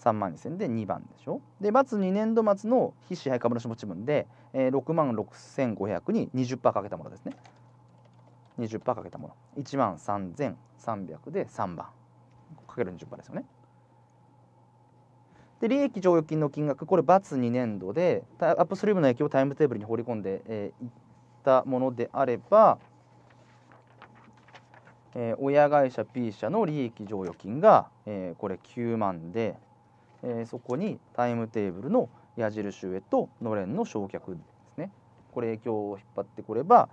3万2000で2番でしょ。で、× 2年度末の非支配株主持ち分で、えー、6万6500に20%かけたものですね。20%かけたもの。1万3300で3番。かける20%ですよね。で利益剰余金の金額これ ×2 年度でアップストリームの影響をタイムテーブルに放り込んで、えー、いったものであれば、えー、親会社 B 社の利益剰余金が、えー、これ9万で、えー、そこにタイムテーブルの矢印上とのれんの焼却ですねこれ影響を引っ張ってこれば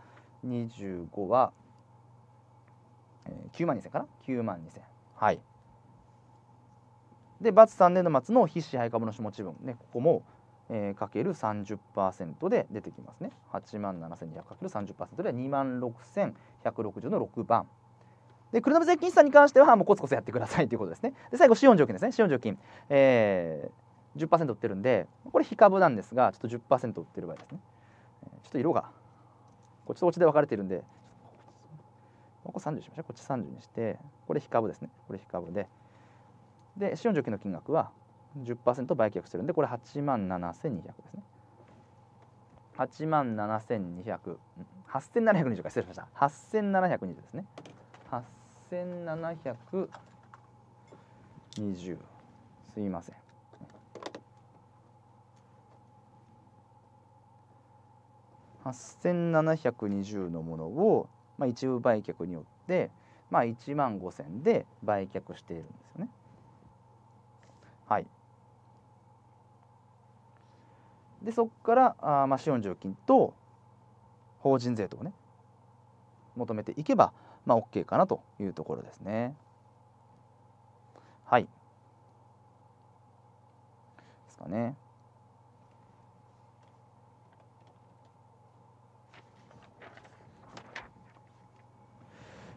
25は、えー、9万2000かな9万2000はいで、バツ3年度末の非支配株の下ち分、ね、ここも、えー、かける30%で出てきますね。8万7200かける30%で2万6160の6番。で、黒税金資産に関しては、もうコツコツやってくださいということですね。で、最後、資本条件ですね。資本条件。えー、10%売ってるんで、これ、非株なんですが、ちょっと10%売ってる場合ですね。ちょっと色が、こっちとおっちで分かれてるんで、ここ30にしましょう。こっち30にして、これ、非株ですね。これ、非株で。で資本除菌の金額は10%売却するんでこれ8万7200ですね8万7200 8720か失礼しました8720ですね8720すいません8720のものを、まあ、一部売却によって、まあ、1万5000で売却しているんですよね。はいでそこからあ、まあ、資本料金と法人税とかね求めていけば、まあ、OK かなというところですねはいですかね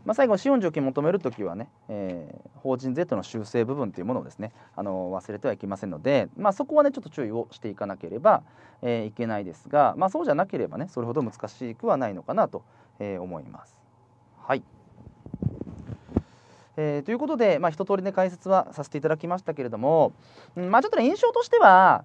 まあ、最後、資本条件を求めるときはね、えー、法人税との修正部分というものをですね、あの忘れてはいけませんので、まあ、そこはね、ちょっと注意をしていかなければ、えー、いけないですが、まあ、そうじゃなければね、それほど難しくはないのかなと、えー、思います。はい。えー、ということで、まあ、一通りね、解説はさせていただきましたけれども、うん、まあ、ちょっとね、印象としては、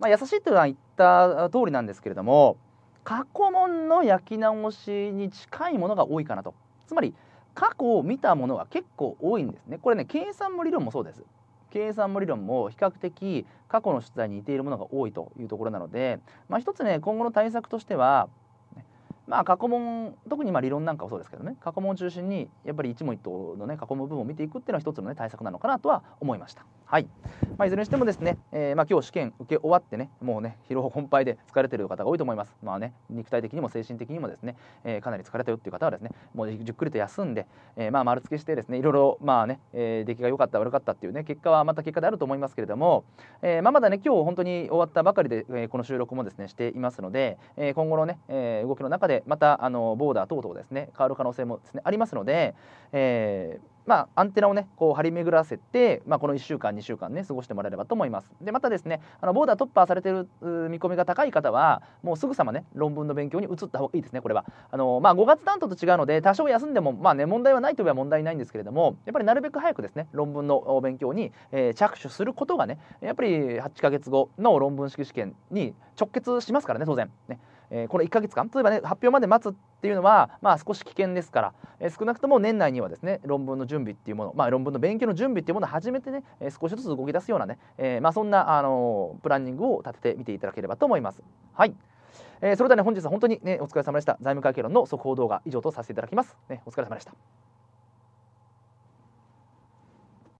まあ、優しいというのは言った通りなんですけれども、過去問の焼き直しに近いものが多いかなと。つまり過去を見たものは結構多いんですねこれね計算も理論もそうです計算も理論も比較的過去の出題に似ているものが多いというところなので、まあ、一つね今後の対策としてはまあ過去問特にまあ理論なんかはそうですけどね過去問を中心にやっぱり一問一答のね過去問部分を見ていくっていうのは一つのね対策なのかなとは思いました。はいまあ、いずれにしてもですね、えー、まあ今日試験受け終わってねもうね疲労困憊で疲れてる方が多いと思います。まあね肉体的にも精神的にもですね、えー、かなり疲れたよっていう方はですねもうじっくりと休んで、えー、まあ丸付けしてですねいろいろまあね、えー、出来が良かった悪かったっていうね結果はまた結果であると思いますけれども、えー、まあまだね今日本当に終わったばかりで、えー、この収録もですねしていますので、えー、今後のね、えー、動きの中でまたあのボーダー等々ですね変わる可能性もですねありますので、えーまあ、アンテナをねこう張り巡らせて、まあ、この1週間2週間ね過ごしてもらえればと思いますでまたですねあのボーダー突破されてる見込みが高い方はもうすぐさまね論文の勉強に移った方がいいですねこれはあの、まあ、5月担当と違うので多少休んでも、まあね、問題はないといえば問題ないんですけれどもやっぱりなるべく早くですね論文の勉強に、えー、着手することがねやっぱり8ヶ月後の論文式試験に直結しますからね当然ねえー、この1ヶ月間例えばね発表まで待つっていうのは、まあ、少し危険ですから、えー、少なくとも年内にはですね論文の準備っていうもの、まあ、論文の勉強の準備っていうものを始めてね、えー、少しずつ動き出すようなね、えーまあ、そんな、あのプランニングを立ててみていただければと思います。はいえー、それではね本日は本当にねお疲れ様でした財務会計論の速報動画以上とさせていただきます、ね、お疲れ様でした